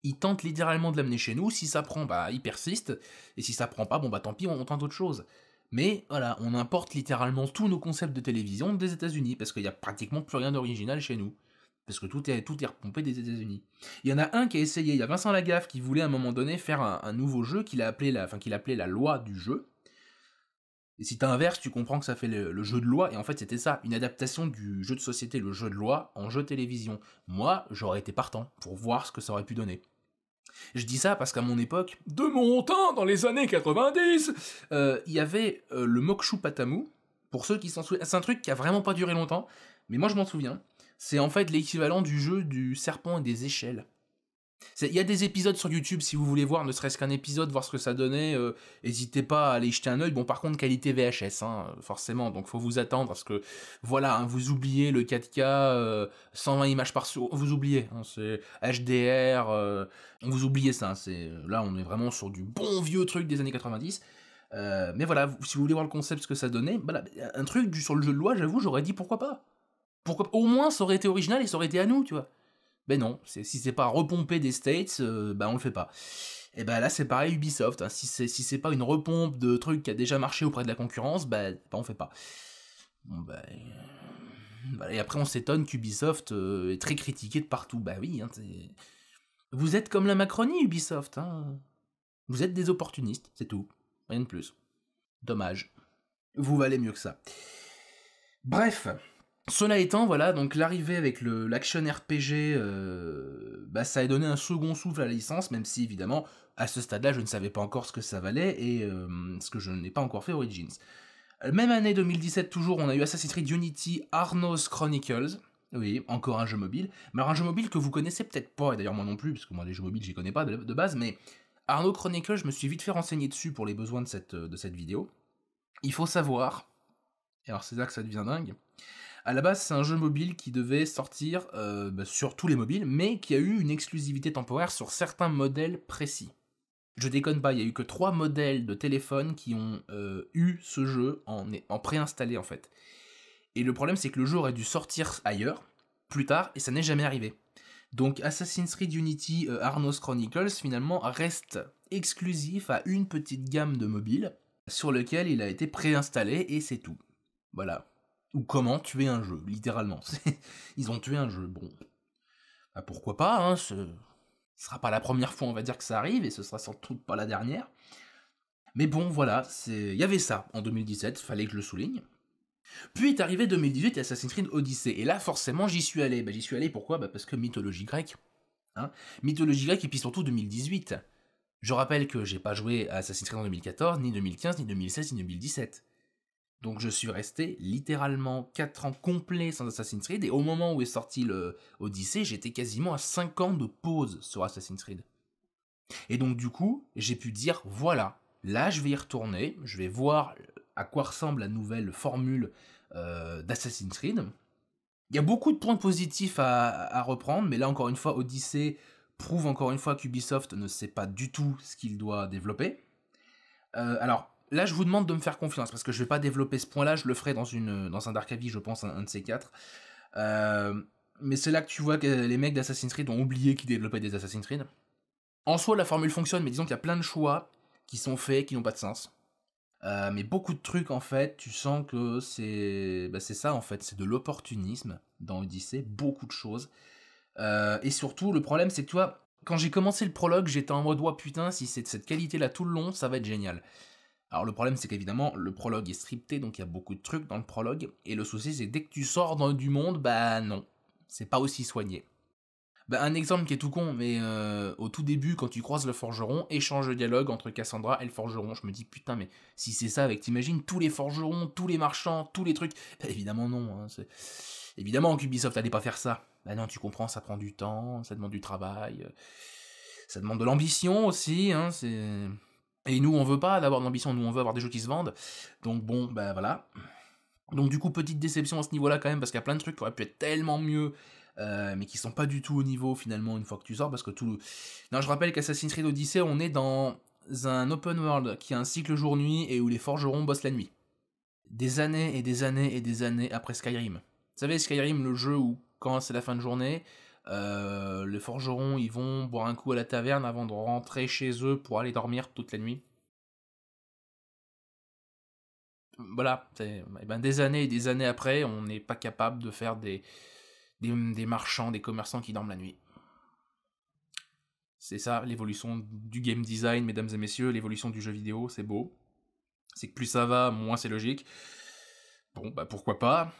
Speaker 1: Il tente littéralement de l'amener chez nous. Si ça prend, bah il persiste. Et si ça prend pas, bon bah tant pis, on, tente autre chose. Mais voilà, on importe littéralement tous nos concepts de télévision des États-Unis parce qu'il n'y a pratiquement plus rien d'original chez nous. Parce que tout est, tout est repompé des États-Unis. Il y en a un qui a essayé, il y a Vincent Lagaffe qui voulait à un moment donné faire un, nouveau jeu qu'il a appelé la, qu'il appelait la loi du jeu. Et si t'inverses, tu comprends que ça fait le, jeu de loi. Et en fait, c'était ça, une adaptation du jeu de société, le jeu de loi, en jeu télévision. Moi, j'aurais été partant pour voir ce que ça aurait pu donner. Je dis ça parce qu'à mon époque, de mon temps, dans les années 90, euh, il y avait euh, le Mokshu Patamu. Pour ceux qui s'en souviennent, c'est un truc qui a vraiment pas duré longtemps, mais moi je m'en souviens. C'est en fait l'équivalent du jeu du serpent et des échelles. Il y a des épisodes sur YouTube, si vous voulez voir, ne serait-ce qu'un épisode, voir ce que ça donnait, euh, n'hésitez pas à aller jeter un oeil. Bon, par contre, qualité VHS, hein, forcément, donc faut vous attendre, parce que, voilà, hein, vous oubliez le 4K, 120 euh, images par seconde, vous oubliez, hein, c'est HDR, euh, vous oubliez ça, c'est là, on est vraiment sur du bon vieux truc des années 90. mais voilà, si vous voulez voir le concept, ce que ça donnait, voilà, un truc du, sur le jeu de loi, j'avoue, j'aurais dit pourquoi pas. Pourquoi, au moins, ça aurait été original et ça aurait été à nous, tu vois. Ben non, si c'est pas repomper des States, bah ben on le fait pas. Et eh ben là c'est pareil Ubisoft, hein. si c'est si c'est pas une repompe de trucs qui a déjà marché auprès de la concurrence, ben, ben on fait pas. Ben, et après on s'étonne qu'Ubisoft euh, est très critiqué de partout. Bah oui, hein, vous êtes comme la Macronie Ubisoft. Hein. Vous êtes des opportunistes, c'est tout. Rien de plus. Dommage. Vous valez mieux que ça. Bref, cela étant, voilà, donc l'arrivée avec l'action RPG, euh, bah, ça a donné un second souffle à la licence, même si évidemment, à ce stade-là, je ne savais pas encore ce que ça valait et euh, ce que je n'ai pas encore fait Origins. Euh, même année 2017, toujours, on a eu Assassin's Creed Unity Arnos Chronicles. Oui, encore un jeu mobile. Mais un jeu mobile que vous connaissez peut-être pas, et d'ailleurs moi non plus, parce que moi les jeux mobiles, je n'y connais pas de, base, mais Arnos Chronicles, je me suis vite fait renseigner dessus pour les besoins de cette, de cette vidéo. Il faut savoir, et alors c'est là que ça devient dingue, à la base, c'est un jeu mobile qui devait sortir euh, bah, sur tous les mobiles, mais qui a eu une exclusivité temporaire sur certains modèles précis. Je déconne pas, il y a eu que trois modèles de téléphone qui ont euh, eu ce jeu en, en préinstallé en fait. Et le problème, c'est que le jeu aurait dû sortir ailleurs, plus tard, et ça n'est jamais arrivé. Donc Assassin's Creed Unity euh, Arnos Chronicles finalement reste exclusif à une petite gamme de mobiles sur lequel il a été préinstallé et c'est tout. Voilà ou comment tuer un jeu, littéralement. Ils ont tué un jeu, bon. Bah, pourquoi pas, hein, ce... sera pas la première fois, on va dire, que ça arrive, et ce sera sans doute pas la dernière. Mais bon, voilà, il y avait ça en 2017, fallait que je le souligne. Puis est arrivé 2018 et Assassin's Creed Odyssey, et là forcément j'y suis allé. Bah, j'y suis allé pourquoi bah, Parce que mythologie grecque. Hein mythologie grecque et puis surtout 2018. Je rappelle que j'ai pas joué à Assassin's Creed en 2014, ni 2015, ni 2016, ni 2017. Donc je suis resté littéralement 4 ans complet sans Assassin's Creed et au moment où est sorti le Odyssey, j'étais quasiment à 5 ans de pause sur Assassin's Creed. Et donc du coup, j'ai pu dire voilà, là je vais y retourner, je vais voir à quoi ressemble la nouvelle formule euh, d'Assassin's Creed. Il y a beaucoup de points positifs à, reprendre, mais là encore une fois, Odyssey prouve encore une fois qu'Ubisoft ne sait pas du tout ce qu'il doit développer. Euh, alors, Là, je vous demande de me faire confiance parce que je vais pas développer ce point-là. Je le ferai dans une dans un Dark Avis, je pense, un, un de ces quatre. Euh, mais c'est là que tu vois que les mecs d'Assassin's Creed ont oublié qu'ils développaient des Assassin's Creed. En soi, la formule fonctionne, mais disons qu'il y a plein de choix qui sont faits qui n'ont pas de sens. Euh, mais beaucoup de trucs, en fait, tu sens que c'est bah, c'est ça, en fait, c'est de l'opportunisme dans Odyssey, beaucoup de choses. Euh, et surtout, le problème, c'est que tu vois, quand j'ai commencé le prologue, j'étais en mode, putain, si c'est de cette qualité-là tout le long, ça va être génial. Alors le problème c'est qu'évidemment le prologue est scripté, donc il y a beaucoup de trucs dans le prologue, et le souci c'est dès que tu sors du monde, bah non, c'est pas aussi soigné. Bah, un exemple qui est tout con, mais euh, au tout début, quand tu croises le forgeron, échange de dialogue entre Cassandra et le forgeron. Je me dis, putain, mais si c'est ça avec, t'imagines, tous les forgerons, tous les marchands, tous les trucs. Bah, évidemment, non. Hein, évidemment Ubisoft allait pas faire ça. Bah non, tu comprends, ça prend du temps, ça demande du travail, euh, ça demande de l'ambition aussi. Hein, c'est. Et nous, on veut pas d'avoir d'ambition, nous, on veut avoir des jeux qui se vendent. Donc bon, ben voilà. Donc du coup, petite déception à ce niveau-là quand même, parce qu'il y a plein de trucs qui auraient pu être tellement mieux, euh, mais qui sont pas du tout au niveau finalement une fois que tu sors, parce que tout... Le... Non, je rappelle qu'Assassin's Creed Odyssey, on est dans un open world qui a un cycle jour-nuit et où les forgerons bossent la nuit. Des années et des années et des années après Skyrim. Vous savez, Skyrim, le jeu où quand c'est la fin de journée, le euh, les forgerons, ils vont boire un coup à la taverne avant de rentrer chez eux pour aller dormir toute la nuit. Voilà, Et eh ben des années et des années après, on n'est pas capable de faire des, des, des marchands, des commerçants qui dorment la nuit. C'est ça l'évolution du game design, mesdames et messieurs, l'évolution du jeu vidéo, c'est beau. C'est que plus ça va, moins c'est logique. Bon, bah pourquoi pas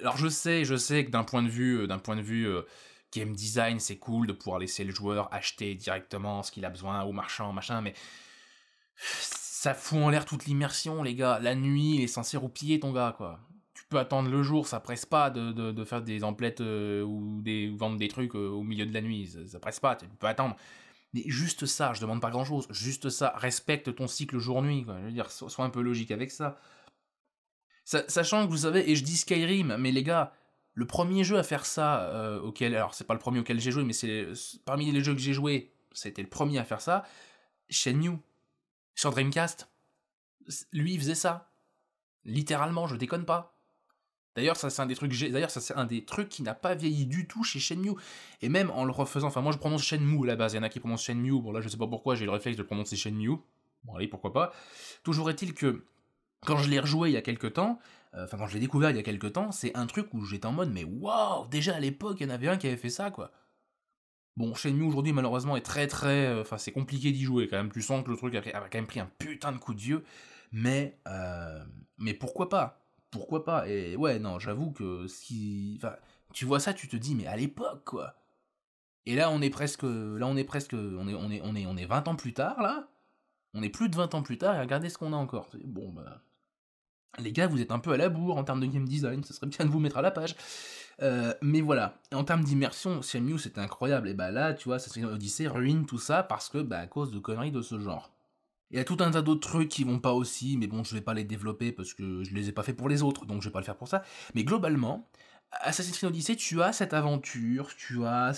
Speaker 1: alors je sais, je sais que d'un point de vue, euh, d'un point de vue euh, game design, c'est cool de pouvoir laisser le joueur acheter directement ce qu'il a besoin au marchand, machin, mais ça fout en l'air toute l'immersion, les gars. La nuit, il est censé roupiller ton gars, quoi. Tu peux attendre le jour, ça presse pas de, faire des emplettes euh, ou, des, vendre des trucs au milieu de la nuit, ça, presse pas, tu peux attendre. Mais juste ça, je demande pas grand chose. Juste ça, respecte ton cycle jour-nuit. Je veux dire, sois un peu logique avec ça. Sachant que vous savez, et je dis Skyrim, mais les gars, le premier jeu à faire ça, euh, auquel, alors c'est pas le premier auquel j'ai joué, mais c'est parmi les jeux que j'ai joué, c'était le premier à faire ça, Shenmue, sur Dreamcast. Lui, il faisait ça. Littéralement, je déconne pas. D'ailleurs, ça c'est un des trucs, d'ailleurs ça c'est un des trucs qui n'a pas vieilli du tout chez Shenmue. Et même en le refaisant, enfin moi je prononce Shenmue à la base, il y en a qui prononcent Shenmue. Bon là je sais pas pourquoi, j'ai le réflexe de prononcer Shenmue. Bon allez, pourquoi pas. Toujours est-il que quand je l'ai rejoué il y a quelques temps, euh, enfin quand je l'ai découvert il y a quelques temps, c'est un truc où j'étais en mode mais waouh, déjà à l'époque il y en avait un qui avait fait ça quoi. Bon, Shenmue aujourd'hui malheureusement est très très, euh, enfin c'est compliqué d'y jouer quand même. Tu sens que le truc a, a, quand même pris un putain de coup de vieux, mais euh, mais pourquoi pas, pourquoi pas. Et ouais non, j'avoue que si, enfin tu vois ça, tu te dis mais à l'époque quoi. Et là on est presque, là on est presque, on est on est on est on est 20 ans plus tard là. On est plus de 20 ans plus tard et regardez ce qu'on a encore. Bon bah les gars, vous êtes un peu à la bourre en termes de game design, ce serait bien de vous mettre à la page. Euh, mais voilà, en termes d'immersion, CMU c'était incroyable, et bah là, tu vois, Assassin's Odyssey ruine tout ça parce que, bah, à cause de conneries de ce genre. Il y a tout un tas d'autres trucs qui vont pas aussi, mais bon, je vais pas les développer parce que je les ai pas fait pour les autres, donc je vais pas le faire pour ça. Mais globalement, Assassin's Creed Odyssey, tu as cette aventure, tu as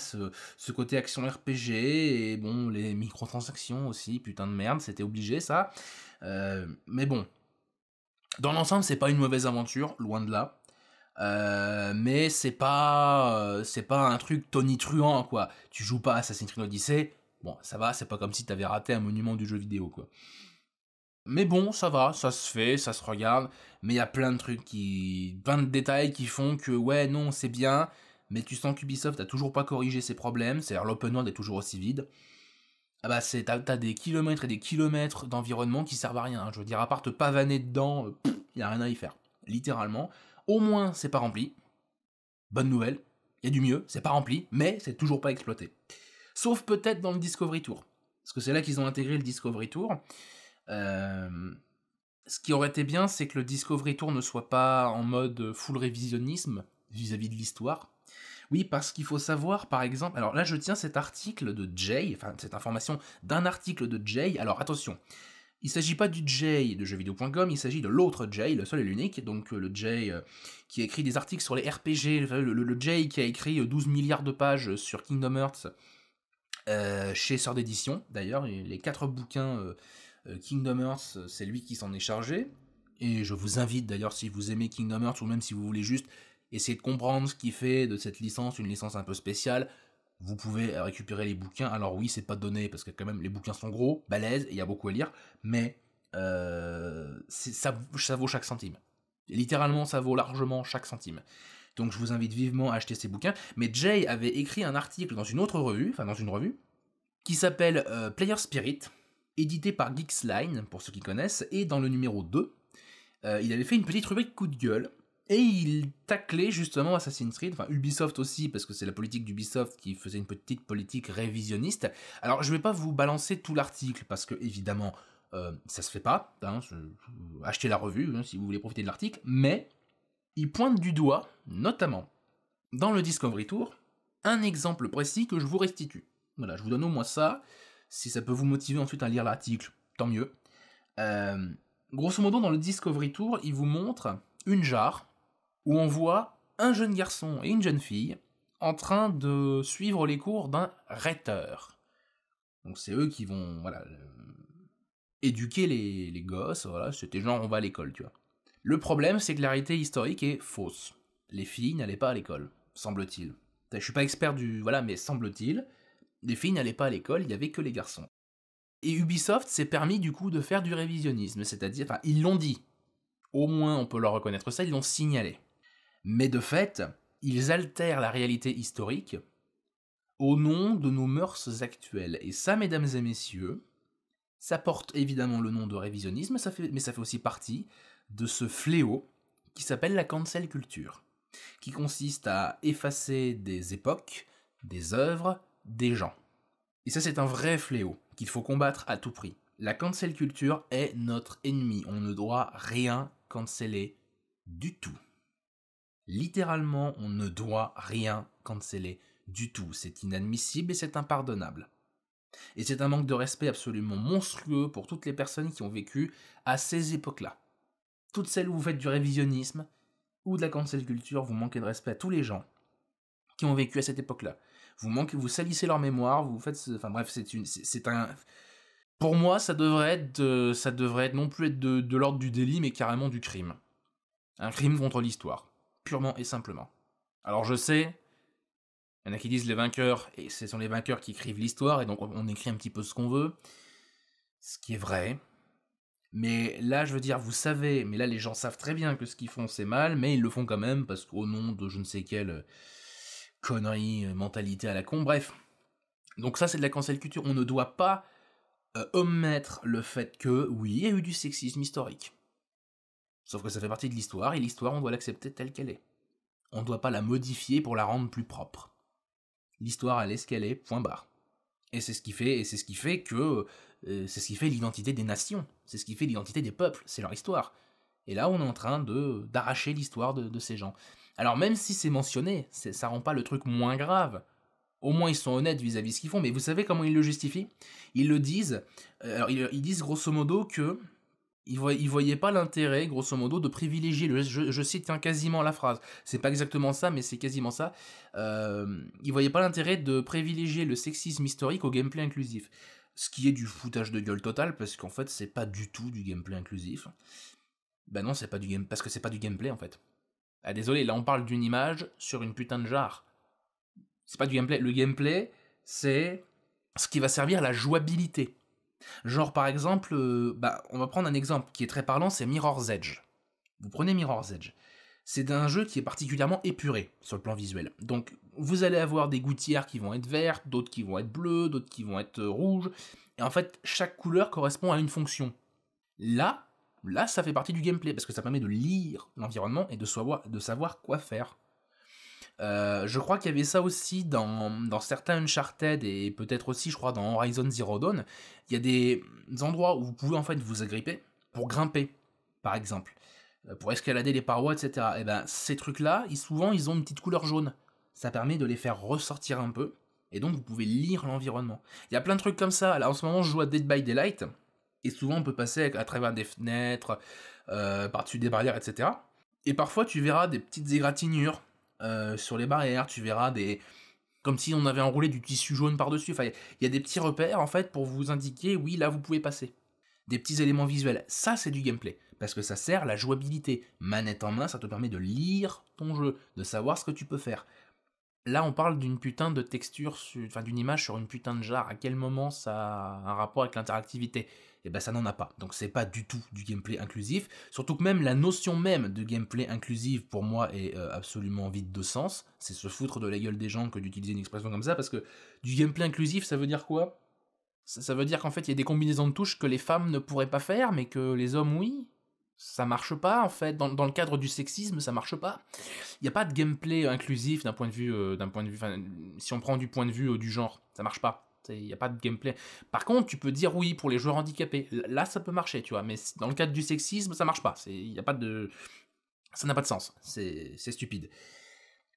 Speaker 1: ce, côté action RPG, et bon, les microtransactions aussi, putain de merde, c'était obligé ça. Euh, mais bon, dans l'ensemble, c'est pas une mauvaise aventure, loin de là. Euh, mais c'est pas euh, c'est pas un truc tonitruant quoi. Tu joues pas Assassin's Creed Odyssey, bon ça va, c'est pas comme si t'avais raté un monument du jeu vidéo quoi. Mais bon, ça va, ça se fait, ça se regarde, mais il y a plein de trucs qui plein de détails qui font que ouais non, c'est bien, mais tu sens qu'Ubisoft a toujours pas corrigé ses problèmes, c'est-à-dire l'open world est toujours aussi vide ah bah c'est t'as, des kilomètres et des kilomètres d'environnement qui servent à rien. Hein. Je veux dire, à part te pavaner dedans, il euh, y a rien à y faire. Littéralement. Au moins, c'est pas rempli. Bonne nouvelle, il y a du mieux, c'est pas rempli, mais c'est toujours pas exploité. Sauf peut-être dans le Discovery Tour. Parce que c'est là qu'ils ont intégré le Discovery Tour. Euh, ce qui aurait été bien, c'est que le Discovery Tour ne soit pas en mode full révisionnisme vis-à-vis de l'histoire. Oui, parce qu'il faut savoir, par exemple, alors là je tiens cet article de Jay, enfin cette information d'un article de Jay, alors attention, il s'agit pas du Jay de jeuxvideo.com, il s'agit de l'autre Jay, le seul et l'unique, donc euh, le Jay euh, qui écrit des articles sur les RPG, le, Jay qui a écrit 12 euh, milliards de pages sur Kingdom Hearts chez Sœur d'édition, d'ailleurs, les quatre bouquins Kingdom Hearts, c'est lui qui s'en est chargé, et je vous invite d'ailleurs si vous aimez Kingdom Hearts ou même si vous voulez juste essayer de comprendre ce qui fait de cette licence une licence un peu spéciale. Vous pouvez récupérer les bouquins. Alors oui, c'est pas donné parce que quand même les bouquins sont gros, balèzes, il y a beaucoup à lire, mais euh, ça, vaut chaque centime. Littéralement, ça vaut largement chaque centime. Donc je vous invite vivement à acheter ces bouquins. Mais Jay avait écrit un article dans une autre revue, enfin dans une revue, qui s'appelle euh, Player Spirit, édité par Geeksline, pour ceux qui connaissent, et dans le numéro 2, euh, il avait fait une petite rubrique coup de gueule et il taclait justement Assassin's Creed, enfin Ubisoft aussi, parce que c'est la politique d'Ubisoft qui faisait une petite politique révisionniste. Alors je vais pas vous balancer tout l'article, parce que évidemment, euh, ça se fait pas, hein, achetez la revue hein, si vous voulez profiter de l'article, mais il pointe du doigt, notamment dans le Discovery Tour, un exemple précis que je vous restitue. Voilà, je vous donne au moins ça, si ça peut vous motiver ensuite à lire l'article, tant mieux. Euh, grosso modo, dans le Discovery Tour, il vous montre une jarre où on voit un jeune garçon et une jeune fille en train de suivre les cours d'un rhéteur. Donc c'est eux qui vont voilà, euh, éduquer les, gosses, voilà, c'était genre on va à l'école, tu vois. Le problème, c'est que la réalité historique est fausse. Les filles n'allaient pas à l'école, semble-t-il. Je suis pas expert du... voilà, mais semble-t-il, les filles n'allaient pas à l'école, il n'y avait que les garçons. Et Ubisoft s'est permis du coup de faire du révisionnisme, c'est-à-dire, enfin, ils l'ont dit. Au moins, on peut leur reconnaître ça, ils l'ont signalé. Mais de fait, ils altèrent la réalité historique au nom de nos mœurs actuelles. Et ça, mesdames et messieurs, ça porte évidemment le nom de révisionnisme, mais ça fait aussi partie de ce fléau qui s'appelle la cancel culture, qui consiste à effacer des époques, des œuvres, des gens. Et ça, c'est un vrai fléau qu'il faut combattre à tout prix. La cancel culture est notre ennemi. On ne doit rien canceller du tout. Littéralement, on ne doit rien canceller du tout. C'est inadmissible et c'est impardonnable. Et c'est un manque de respect absolument monstrueux pour toutes les personnes qui ont vécu à ces époques-là. Toutes celles où vous faites du révisionnisme ou de la cancel culture, vous manquez de respect à tous les gens qui ont vécu à cette époque-là. Vous manquez, vous salissez leur mémoire, vous faites, enfin bref, c'est c'est un. Pour moi, ça devrait être, ça devrait être non plus être de l'ordre du délit, mais carrément du crime. Un crime contre l'histoire purement et simplement. Alors je sais, il y en a qui disent les vainqueurs, et ce sont les vainqueurs qui écrivent l'histoire, et donc on écrit un petit peu ce qu'on veut, ce qui est vrai. Mais là, je veux dire, vous savez, mais là, les gens savent très bien que ce qu'ils font, c'est mal, mais ils le font quand même, parce qu'au nom de je ne sais quelle euh, connerie, euh, mentalité à la con, bref. Donc ça, c'est de la cancel culture, on ne doit pas euh, omettre le fait que, oui, il y a eu du sexisme historique. Sauf que ça fait partie de l'histoire, et l'histoire, on doit l'accepter telle qu'elle est. On ne doit pas la modifier pour la rendre plus propre. L'histoire, elle est ce qu'elle est, point barre. Et c'est ce qui fait, et c'est ce qui fait que, euh, c'est ce qui fait l'identité des nations, c'est ce qui fait l'identité des peuples, c'est leur histoire. Et là, on est en train de d'arracher l'histoire de, ces gens. Alors même si c'est mentionné, ça rend pas le truc moins grave. Au moins, ils sont honnêtes vis-à-vis de ce qu'ils font. Mais vous savez comment ils le justifient Ils le disent. Euh, alors, ils, disent grosso modo que ils ne voyaient pas l'intérêt, grosso modo, de privilégier, le, je, cite hein, quasiment la phrase, c'est pas exactement ça, mais c'est quasiment ça, euh, ils pas l'intérêt de privilégier le sexisme historique au gameplay inclusif. Ce qui est du foutage de gueule total, parce qu'en fait, c'est pas du tout du gameplay inclusif. Ben non, c'est pas du game, parce que c'est pas du gameplay, en fait. Ah désolé, là on parle d'une image sur une putain de jarre. C'est pas du gameplay. Le gameplay, c'est ce qui va servir la jouabilité. Genre par exemple, euh, bah, on va prendre un exemple qui est très parlant, c'est Mirror's Edge. Vous prenez Mirror's Edge. C'est un jeu qui est particulièrement épuré sur le plan visuel. Donc vous allez avoir des gouttières qui vont être vertes, d'autres qui vont être bleues, d'autres qui vont être euh, rouges. Et en fait, chaque couleur correspond à une fonction. Là, là, ça fait partie du gameplay, parce que ça permet de lire l'environnement et de de savoir quoi faire. Euh, je crois qu'il y avait ça aussi dans, certains Uncharted et peut-être aussi, je crois, dans Horizon Zero Dawn. Il y a des endroits où vous pouvez en fait vous agripper pour grimper, par exemple, euh, pour escalader les parois, etc. Et eh ben ces trucs-là, ils, souvent, ils ont une petite couleur jaune. Ça permet de les faire ressortir un peu. Et donc, vous pouvez lire l'environnement. Il y a plein de trucs comme ça. Là, en ce moment, je joue à Dead by Daylight. Et souvent, on peut passer à travers des fenêtres, euh, par-dessus des barrières, etc. Et parfois, tu verras des petites égratignures euh, sur les barrières, tu verras des comme si on avait enroulé du tissu jaune par-dessus. Enfin, il y a des petits repères en fait pour vous indiquer oui, là vous pouvez passer. Des petits éléments visuels, ça c'est du gameplay parce que ça sert la jouabilité. Manette en main, ça te permet de lire ton jeu, de savoir ce que tu peux faire. Là, on parle d'une putain de texture, enfin d'une image sur une putain de jarre. À quel moment ça a un rapport avec l'interactivité et eh ben ça n'en a pas. Donc c'est pas du tout du gameplay inclusif, surtout que même la notion même de gameplay inclusif pour moi est euh, absolument vide de sens. C'est se foutre de la gueule des gens que d'utiliser une expression comme ça, parce que du gameplay inclusif, ça veut dire quoi ça, veut dire qu'en fait il y a des combinaisons de touches que les femmes ne pourraient pas faire, mais que les hommes oui ça marche pas en fait dans, le cadre du sexisme ça marche pas il n'y a pas de gameplay inclusif d'un point de vue euh, d'un point de vue si on prend du point de vue euh, du genre ça marche pas il n'y a pas de gameplay. Par contre, tu peux dire oui pour les joueurs handicapés. Là, ça peut marcher, tu vois. Mais dans le cadre du sexisme, ça marche pas. Il n'y a pas de. Ça n'a pas de sens. C'est stupide.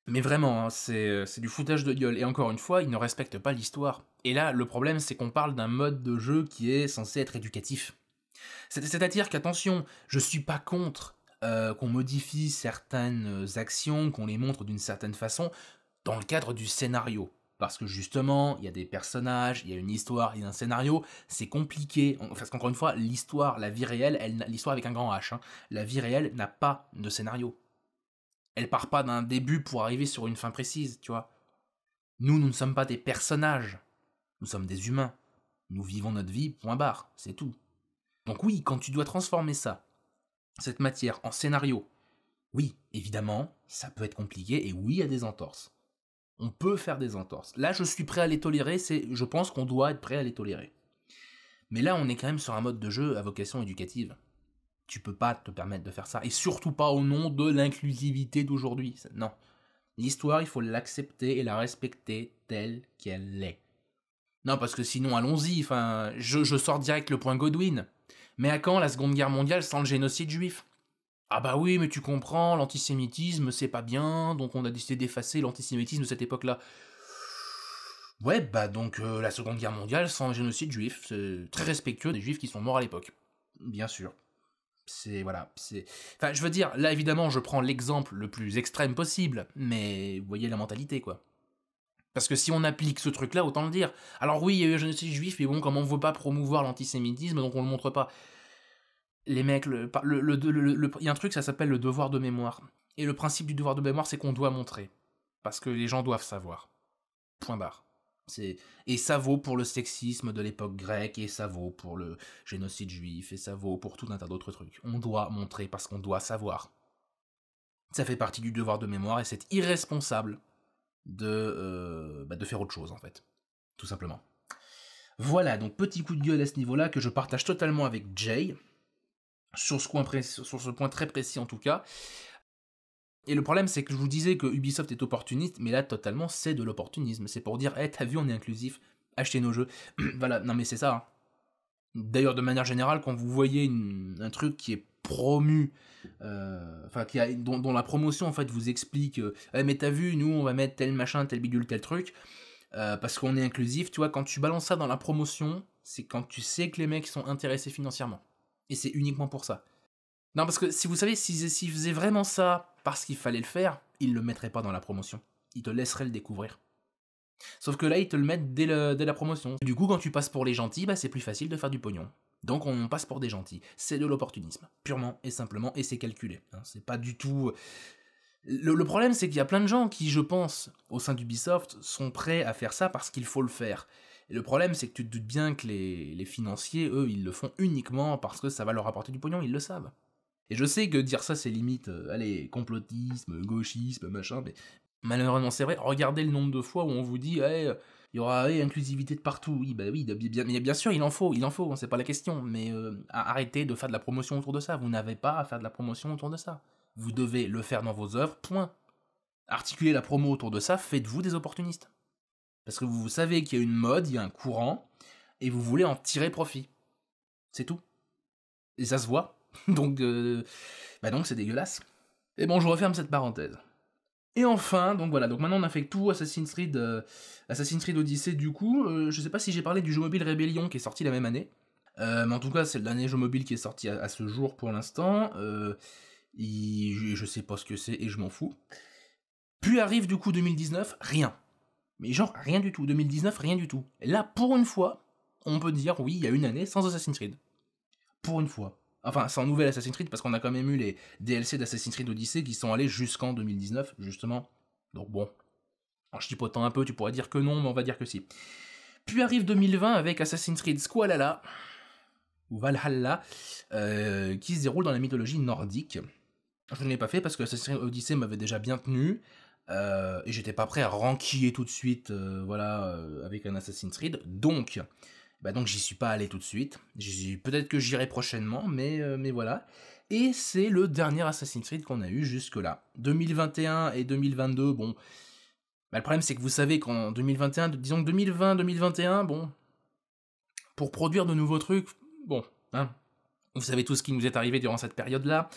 Speaker 1: Mais vraiment, hein, euh, c'est du foutage de gueule. Et encore une fois, ils ne respectent pas l'histoire. Et là, le problème, c'est qu'on parle d'un mode de jeu qui est censé être éducatif. C'est-à-dire qu'attention, je suis pas contre euh, qu'on modifie certaines euh, actions, qu'on les montre d'une certaine façon, dans le cadre du scénario parce que justement, il y a des personnages, il y a une histoire, il y a un scénario, c'est compliqué, parce qu'encore une fois, l'histoire, la vie réelle, l'histoire avec un grand H, hein, la vie réelle n'a pas de scénario. Elle part pas d'un début pour arriver sur une fin précise, tu vois. Nous, nous ne sommes pas des personnages, nous sommes des humains. Nous vivons notre vie, point barre, c'est tout. Donc oui, quand tu dois transformer ça, cette matière, en scénario, oui, évidemment, ça peut être compliqué et oui, il y a des entorses. On peut faire des entorses. Là, je suis prêt à les tolérer, c'est, je pense qu'on doit être prêt à les tolérer. Mais là, on est quand même sur un mode de jeu à vocation éducative. Tu peux pas te permettre de faire ça. Et surtout pas au nom de l'inclusivité d'aujourd'hui. Non. L'histoire, il faut l'accepter et la respecter telle qu'elle est. Non, parce que sinon, allons-y. Enfin, je sors direct le point Godwin. Mais à quand la Seconde Guerre mondiale sans le génocide juif ah bah oui, mais tu comprends, l'antisémitisme, c'est pas bien, donc on a décidé d'effacer l'antisémitisme de cette époque-là. Ouais, bah donc euh, la Seconde Guerre mondiale, sans génocide juif, c'est très respectueux des juifs qui sont morts à l'époque. Bien sûr. C'est voilà, c'est. Enfin, je veux dire, là évidemment, je prends l'exemple le plus extrême possible, mais vous voyez la mentalité quoi. Parce que si on applique ce truc-là, autant le dire. Alors oui, il y a eu un génocide juif, mais bon, comme on ne veut pas promouvoir l'antisémitisme, donc on le montre pas les mecs, le, il y a un truc, ça s'appelle le devoir de mémoire. Et le principe du devoir de mémoire, c'est qu'on doit montrer. Parce que les gens doivent savoir. Point barre. Et ça vaut pour le sexisme de l'époque grecque, et ça vaut pour le génocide juif, et ça vaut pour tout un tas d'autres trucs. On doit montrer parce qu'on doit savoir. Ça fait partie du devoir de mémoire, et c'est irresponsable de, euh, bah, de faire autre chose, en fait. Tout simplement. Voilà, donc petit coup de gueule à ce niveau-là que je partage totalement avec Jay, sur ce, point très précis en tout cas. Et le problème, c'est que je vous disais que Ubisoft est opportuniste, mais là, totalement, c'est de l'opportunisme. C'est pour dire, hé, hey, t'as vu, on est inclusif, achetez nos jeux. voilà, non mais c'est ça. Hein. D'ailleurs, de manière générale, quand vous voyez un truc qui est promu, euh, enfin, qui dont, la promotion, en fait, vous explique, euh, mais t'as vu, nous, on va mettre tel machin, tel bidule, tel truc, euh, parce qu'on est inclusif, tu vois, quand tu balances ça dans la promotion, c'est quand tu sais que les mecs sont intéressés financièrement. Et c'est uniquement pour ça. Non, parce que si vous savez, s'ils faisaient vraiment ça parce qu'il fallait le faire, ils le mettraient pas dans la promotion. Ils te laisseraient le découvrir. Sauf que là, ils te le mettent dès, la promotion. Du coup, quand tu passes pour les gentils, bah, c'est plus facile de faire du pognon. Donc on passe pour des gentils. C'est de l'opportunisme, purement et simplement, et c'est calculé. Hein. C'est pas du tout... le problème, c'est qu'il y a plein de gens qui, je pense, au sein d'Ubisoft, sont prêts à faire ça parce qu'il faut le faire. Et le problème, c'est que tu te doutes bien que les, financiers, eux, ils le font uniquement parce que ça va leur apporter du pognon, ils le savent. Et je sais que dire ça, c'est limite, euh, allez, complotisme, gauchisme, machin, mais malheureusement, c'est vrai. Regardez le nombre de fois où on vous dit, il y aura inclusivité de partout. Oui, bah oui, bien, bien sûr, il en faut, il en faut, c'est pas la question. Mais euh, arrêtez de faire de la promotion autour de ça. Vous n'avez pas à faire de la promotion autour de ça. Vous devez le faire dans vos œuvres, point. Articulez la promo autour de ça, faites-vous des opportunistes. Parce que vous savez qu'il y a une mode, il y a un courant, et vous voulez en tirer profit. C'est tout. Et ça se voit. donc, euh, bah donc c'est dégueulasse. Et bon, je referme cette parenthèse. Et enfin, donc voilà, donc maintenant on a fait tout Assassin's Creed, euh, Assassin's Creed Odyssey du coup. Euh, je sais pas si j'ai parlé du jeu mobile Rebellion qui est sorti la même année. mais en tout cas, c'est le dernier jeu mobile qui est sorti à, ce jour pour l'instant. Je, je sais pas ce que c'est et je m'en fous. Puis arrive du coup 2019, rien. Mais genre, rien du tout. 2019, rien du tout. là, pour une fois, on peut dire, oui, il y a une année sans Assassin's Creed. Pour une fois. Enfin, sans nouvel Assassin's Creed, parce qu'on a quand même eu les DLC d'Assassin's Creed Odyssey qui sont allés jusqu'en 2019, justement. Donc bon. En chipotant un peu, tu pourrais dire que non, mais on va dire que si. Puis arrive 2020 avec Assassin's Creed Squalala, ou Valhalla, euh, qui se déroule dans la mythologie nordique. Je ne l'ai pas fait parce que Assassin's Creed Odyssey m'avait déjà bien tenu. Euh, et j'étais pas prêt à ranquiller tout de suite, euh, voilà, euh, avec un Assassin's Creed. Donc, bah donc j'y suis pas allé tout de suite. Peut-être que j'irai prochainement, mais, mais voilà. Et c'est le dernier Assassin's Creed qu'on a eu jusque-là. 2021 et 2022, bon. Bah le problème, c'est que vous savez qu'en 2021, disons que 2020, 2021, bon. Pour produire de nouveaux trucs, bon, hein, vous savez tout ce qui nous est arrivé durant cette période-là.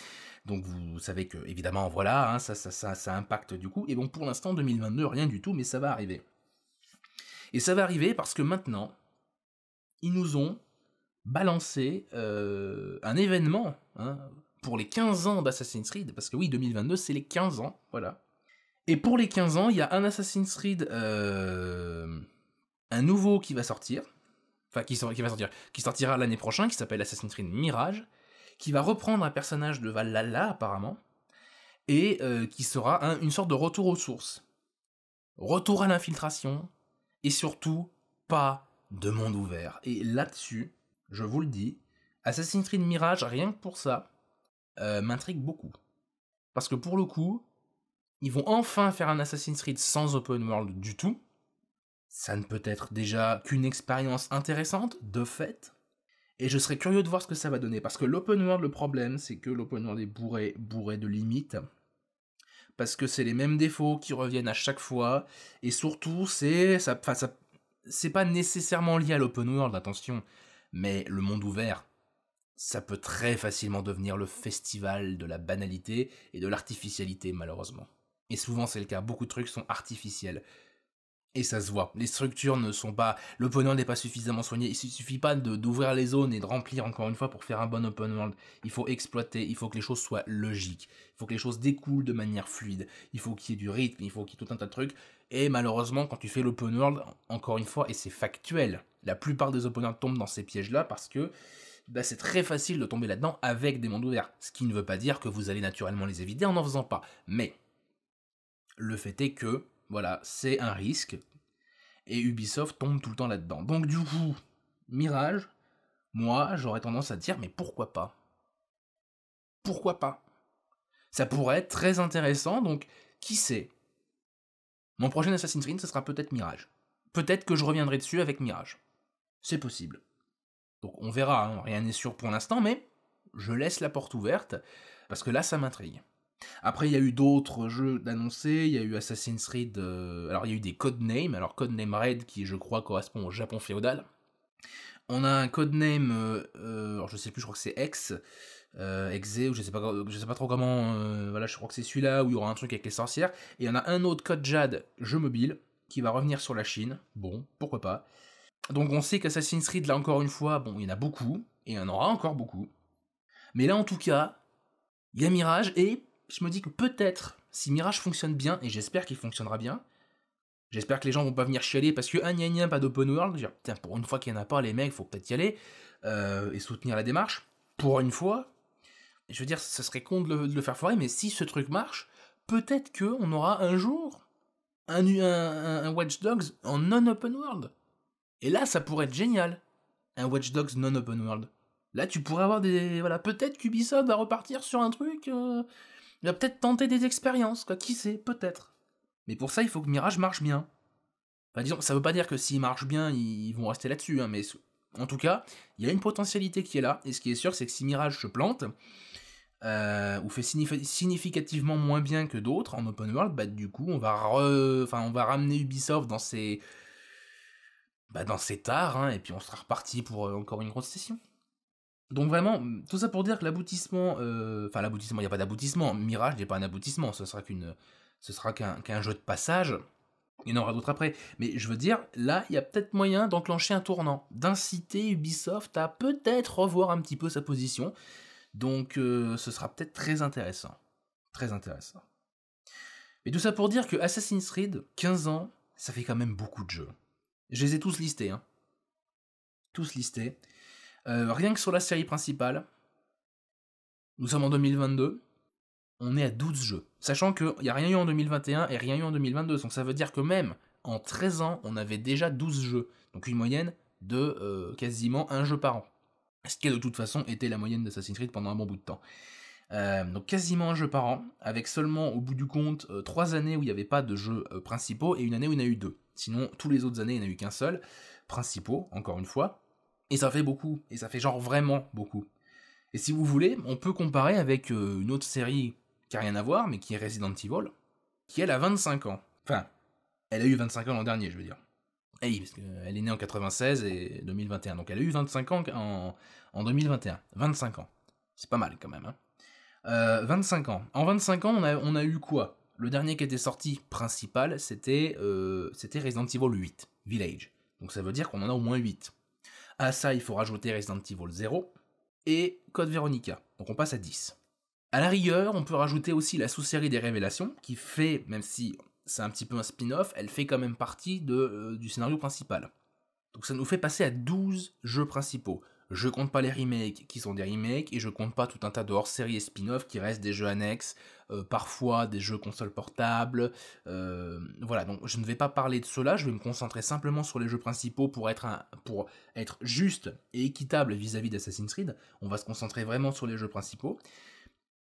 Speaker 1: Donc vous savez que, évidemment, voilà, hein, ça, ça, impacte du coup. Et bon, pour l'instant, 2022, rien du tout, mais ça va arriver. Et ça va arriver parce que maintenant, ils nous ont balancé euh, un événement hein, pour les 15 ans d'Assassin's Creed, parce que oui, 2022, c'est les 15 ans, voilà. Et pour les 15 ans, il y a un Assassin's Creed, euh, un nouveau qui va sortir, enfin qui, va qui sortira l'année prochaine, qui s'appelle Assassin's Creed Mirage, qui va reprendre un personnage de Valhalla apparemment, et euh, qui sera une sorte de retour aux sources, retour à l'infiltration, et surtout pas de monde ouvert. Et là-dessus, je vous le dis, Assassin's Creed Mirage, rien que pour ça, euh, m'intrigue beaucoup. Parce que pour le coup, ils vont enfin faire un Assassin's Creed sans open world du tout, ça ne peut être déjà qu'une expérience intéressante, de fait. Et je serais curieux de voir ce que ça va donner. Parce que l'open world, le problème, c'est que l'open world est bourré, bourré de limites. Parce que c'est les mêmes défauts qui reviennent à chaque fois. Et surtout, c'est. Ça, ça c'est pas nécessairement lié à l'open world, attention. Mais le monde ouvert, ça peut très facilement devenir le festival de la banalité et de l'artificialité, malheureusement. Et souvent, c'est le cas. Beaucoup de trucs sont artificiels et ça se voit. Les structures ne sont pas, l'open world n'est pas suffisamment soigné. Il suffit pas d'ouvrir les zones et de remplir encore une fois pour faire un bon open world. Il faut exploiter, il faut que les choses soient logiques. Il faut que les choses découlent de manière fluide. Il faut qu'il y ait du rythme, il faut qu'il y ait tout un tas de trucs. Et malheureusement, quand tu fais l'open world, encore une fois, et c'est factuel, la plupart des open world tombent dans ces pièges-là parce que, bah, c'est très facile de tomber là-dedans avec des mondes ouverts. Ce qui ne veut pas dire que vous allez naturellement les éviter en n'en faisant pas. Mais, le fait est que, voilà, c'est un risque. Et Ubisoft tombe tout le temps là-dedans. Donc du coup, Mirage, moi, j'aurais tendance à dire, mais pourquoi pas Pourquoi pas Ça pourrait être très intéressant, donc qui sait Mon prochain Assassin's Creed, ce sera peut-être Mirage. Peut-être que je reviendrai dessus avec Mirage. C'est possible. Donc on verra, hein, rien n'est sûr pour l'instant, mais je laisse la porte ouverte, parce que là, ça m'intrigue. Après, il y a eu d'autres jeux d'annoncés. Il y a eu Assassin's Creed. Euh, alors, il y a eu des codenames. Alors, codename Red, qui je crois correspond au Japon féodal. On a un codename. Euh, euh, alors, je sais plus, je crois que c'est X. XZ ou je sais pas, je sais pas trop comment. voilà, je crois que c'est celui-là où il y aura un truc avec les sorcières. Et il y en a un autre, Code Jade, jeu mobile, qui va revenir sur la Chine. Bon, pourquoi pas. Donc, on sait qu'Assassin's Creed, là encore une fois, bon, il y en a beaucoup. Et il y en aura encore beaucoup. Mais là, en tout cas, il y a Mirage et je me dis que peut-être, si Mirage fonctionne bien, et j'espère qu'il fonctionnera bien, j'espère que les gens vont pas venir chialer parce que un ah, gna, pas d'open world, dire, pour une fois qu'il n'y en a pas, les mecs, faut peut-être y aller, euh, et soutenir la démarche, pour une fois, je veux dire, ça serait con de le, faire foirer, mais si ce truc marche, peut-être qu'on aura un jour un, Watch Dogs en non-open world. Et là, ça pourrait être génial, un Watch Dogs non-open world. Là, tu pourrais avoir des. Voilà, peut-être qu'Ubisoft va repartir sur un truc. Euh, il va peut-être tenter des expériences, quoi. Qui sait, peut-être. Mais pour ça, il faut que Mirage marche bien. Enfin, disons, ça veut pas dire que s'il marche bien, ils vont rester là-dessus, hein, mais en tout cas, il y a une potentialité qui est là, et ce qui est sûr, c'est que si Mirage se plante, euh, ou fait significativement moins bien que d'autres en open world, bah du coup, on va, enfin, on va ramener Ubisoft dans ses, bah, dans ses tares, hein, et puis on sera reparti pour euh, encore une grosse session. Donc vraiment, tout ça pour dire que l'aboutissement, euh, enfin l'aboutissement, il n'y a pas d'aboutissement, Mirage n'est pas un aboutissement, ce sera qu'une, ce sera qu'un jeu de passage, il y en aura d'autres après, mais je veux dire, là, il y a peut-être moyen d'enclencher un tournant, d'inciter Ubisoft à peut-être revoir un petit peu sa position, donc euh, ce sera peut-être très intéressant, très intéressant. Mais tout ça pour dire que Assassin's Creed, 15 ans, ça fait quand même beaucoup de jeux. Je les ai tous listés, hein. Tous listés. Euh, rien que sur la série principale, nous sommes en 2022, on est à 12 jeux. Sachant qu'il n'y a rien eu en 2021 et rien eu en 2022. Donc ça veut dire que même en 13 ans, on avait déjà 12 jeux. Donc une moyenne de euh, quasiment un jeu par an. Ce qui de toute façon était la moyenne d'Assassin's Creed pendant un bon bout de temps. Euh, donc quasiment un jeu par an, avec seulement au bout du compte 3 années où il n'y avait pas de jeux principaux et une année où il y en a eu deux. Sinon, tous les autres années, il n'y en a eu qu'un seul, principaux, encore une fois. Et ça fait beaucoup, et ça fait genre vraiment beaucoup. Et si vous voulez, on peut comparer avec euh, une autre série qui a rien à voir, mais qui est Resident Evil, qui elle a 25 ans. Enfin, elle a eu 25 ans l'an dernier, je veux dire. Eh euh, elle parce est née en 96 et 2021, donc elle a eu 25 ans en, 2021. 25 ans. C'est pas mal quand même. 25 hein. euh, ans. En 25 ans, on a, eu quoi Le dernier qui était sorti principal, c'était Resident Evil 8, Village. Donc ça veut dire qu'on en a au moins 8. À ça, il faut rajouter Resident Evil 0 et Code Veronica. Donc on passe à 10. À la rigueur, on peut rajouter aussi la sous-série des révélations, qui fait, même si c'est un petit peu un spin-off, elle fait quand même partie euh, du scénario principal. Donc ça nous fait passer à 12 jeux principaux. Je compte pas les remakes qui sont des remakes et je compte pas tout un tas de hors série et spin-off qui restent des jeux annexes, euh, parfois des jeux console portables, euh, voilà, donc je ne vais pas parler de cela, je vais me concentrer simplement sur les jeux principaux pour être, pour être juste et équitable vis-à-vis d'Assassin's Creed. On va se concentrer vraiment sur les jeux principaux.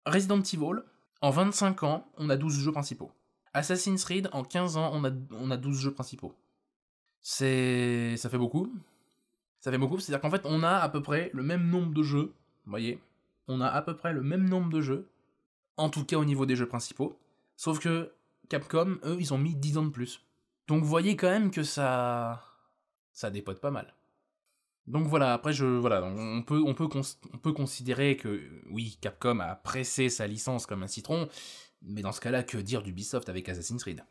Speaker 1: Resident Evil, en 25 ans, on a 12 jeux principaux. Assassin's Creed, en 15 ans, on a, on a 12 jeux principaux. C'est. ça fait beaucoup. Ça fait beaucoup, c'est-à-dire qu'en fait, on a à peu près le même nombre de jeux, vous voyez, on a à peu près le même nombre de jeux, en tout cas au niveau des jeux principaux, sauf que Capcom, eux, ils ont mis 10 ans de plus. Donc vous voyez quand même que ça... ça dépote pas mal. Donc voilà, après je voilà, on peut on peut on peut considérer que oui, Capcom a pressé sa licence comme un citron, mais dans ce cas-là, que dire d'Ubisoft avec Assassin's Creed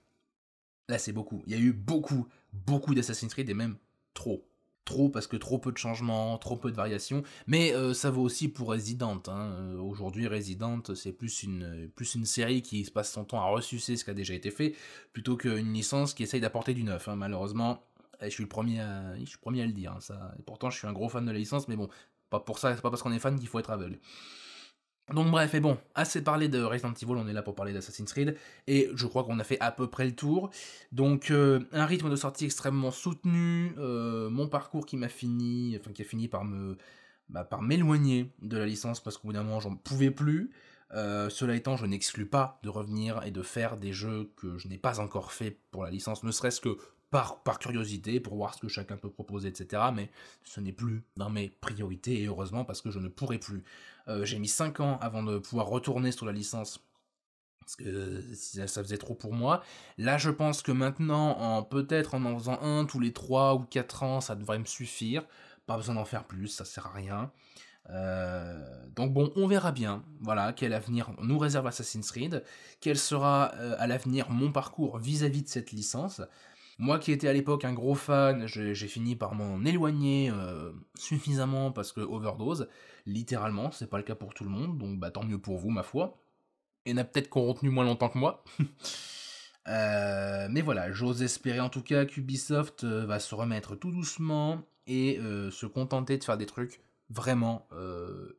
Speaker 1: Là, c'est beaucoup. Il y a eu beaucoup beaucoup d'Assassin's Creed et même trop trop parce que trop peu de changements, trop peu de variations. Mais euh, ça vaut aussi pour Resident. Hein. Euh, aujourd'hui, Resident, c'est plus une, plus une série qui se passe son temps à ressucer ce qui a déjà été fait, plutôt qu'une licence qui essaye d'apporter du neuf. Hein. Malheureusement, eh, je suis, le premier à, je suis le premier à le dire. Hein, ça. Et pourtant, je suis un gros fan de la licence, mais bon, pas pour ça, c'est pas parce qu'on est fan qu'il faut être aveugle. Donc bref, et bon, assez parlé de Resident Evil, on est là pour parler d'Assassin's Creed, et je crois qu'on a fait à peu près le tour. Donc euh, un rythme de sortie extrêmement soutenu, euh, mon parcours qui m'a fini, enfin qui a fini par me, bah, par m'éloigner de la licence parce qu'au bout d'un moment j'en pouvais plus. Euh, cela étant, je n'exclus pas de revenir et de faire des jeux que je n'ai pas encore fait pour la licence, ne serait-ce que par, curiosité, pour voir ce que chacun peut proposer, etc. Mais ce n'est plus dans mes priorités, et heureusement, parce que je ne pourrai plus. Euh, j'ai mis 5 ans avant de pouvoir retourner sur la licence parce que euh, ça faisait trop pour moi. Là, je pense que maintenant, en peut-être en en faisant un tous les 3 ou 4 ans, ça devrait me suffire. Pas besoin d'en faire plus, ça sert à rien. Euh, donc bon, on verra bien, voilà, quel avenir nous réserve Assassin's Creed, quel sera à l'avenir mon parcours vis-à-vis de cette licence, moi qui étais à l'époque un gros fan, j'ai fini par m'en éloigner euh, suffisamment parce que overdose, littéralement, c'est pas le cas pour tout le monde, donc bah tant mieux pour vous, ma foi. Et n'a peut-être qu'on retenu moins longtemps que moi. Euh, mais voilà, j'ose espérer en tout cas qu'Ubisoft euh, va se remettre tout doucement et se contenter de faire des trucs vraiment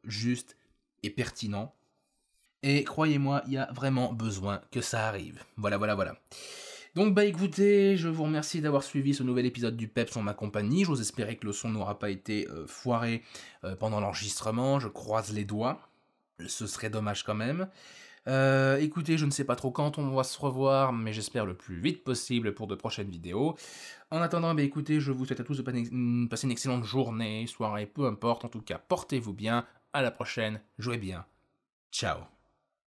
Speaker 1: justes et pertinents. Et croyez-moi, il y a vraiment besoin que ça arrive. Voilà, voilà, voilà. Donc bah écoutez, je vous remercie d'avoir suivi ce nouvel épisode du PEPS en ma compagnie. J'ose espérer que le son n'aura pas été euh, foiré euh, pendant l'enregistrement. Je croise les doigts. Ce serait dommage quand même. Euh, écoutez, je ne sais pas trop quand on va se revoir, mais j'espère le plus vite possible pour de prochaines vidéos. En attendant, bah écoutez, je vous souhaite à tous de passer une excellente journée, soirée, peu importe. En tout cas, portez-vous bien. À la prochaine. Jouez bien. Ciao.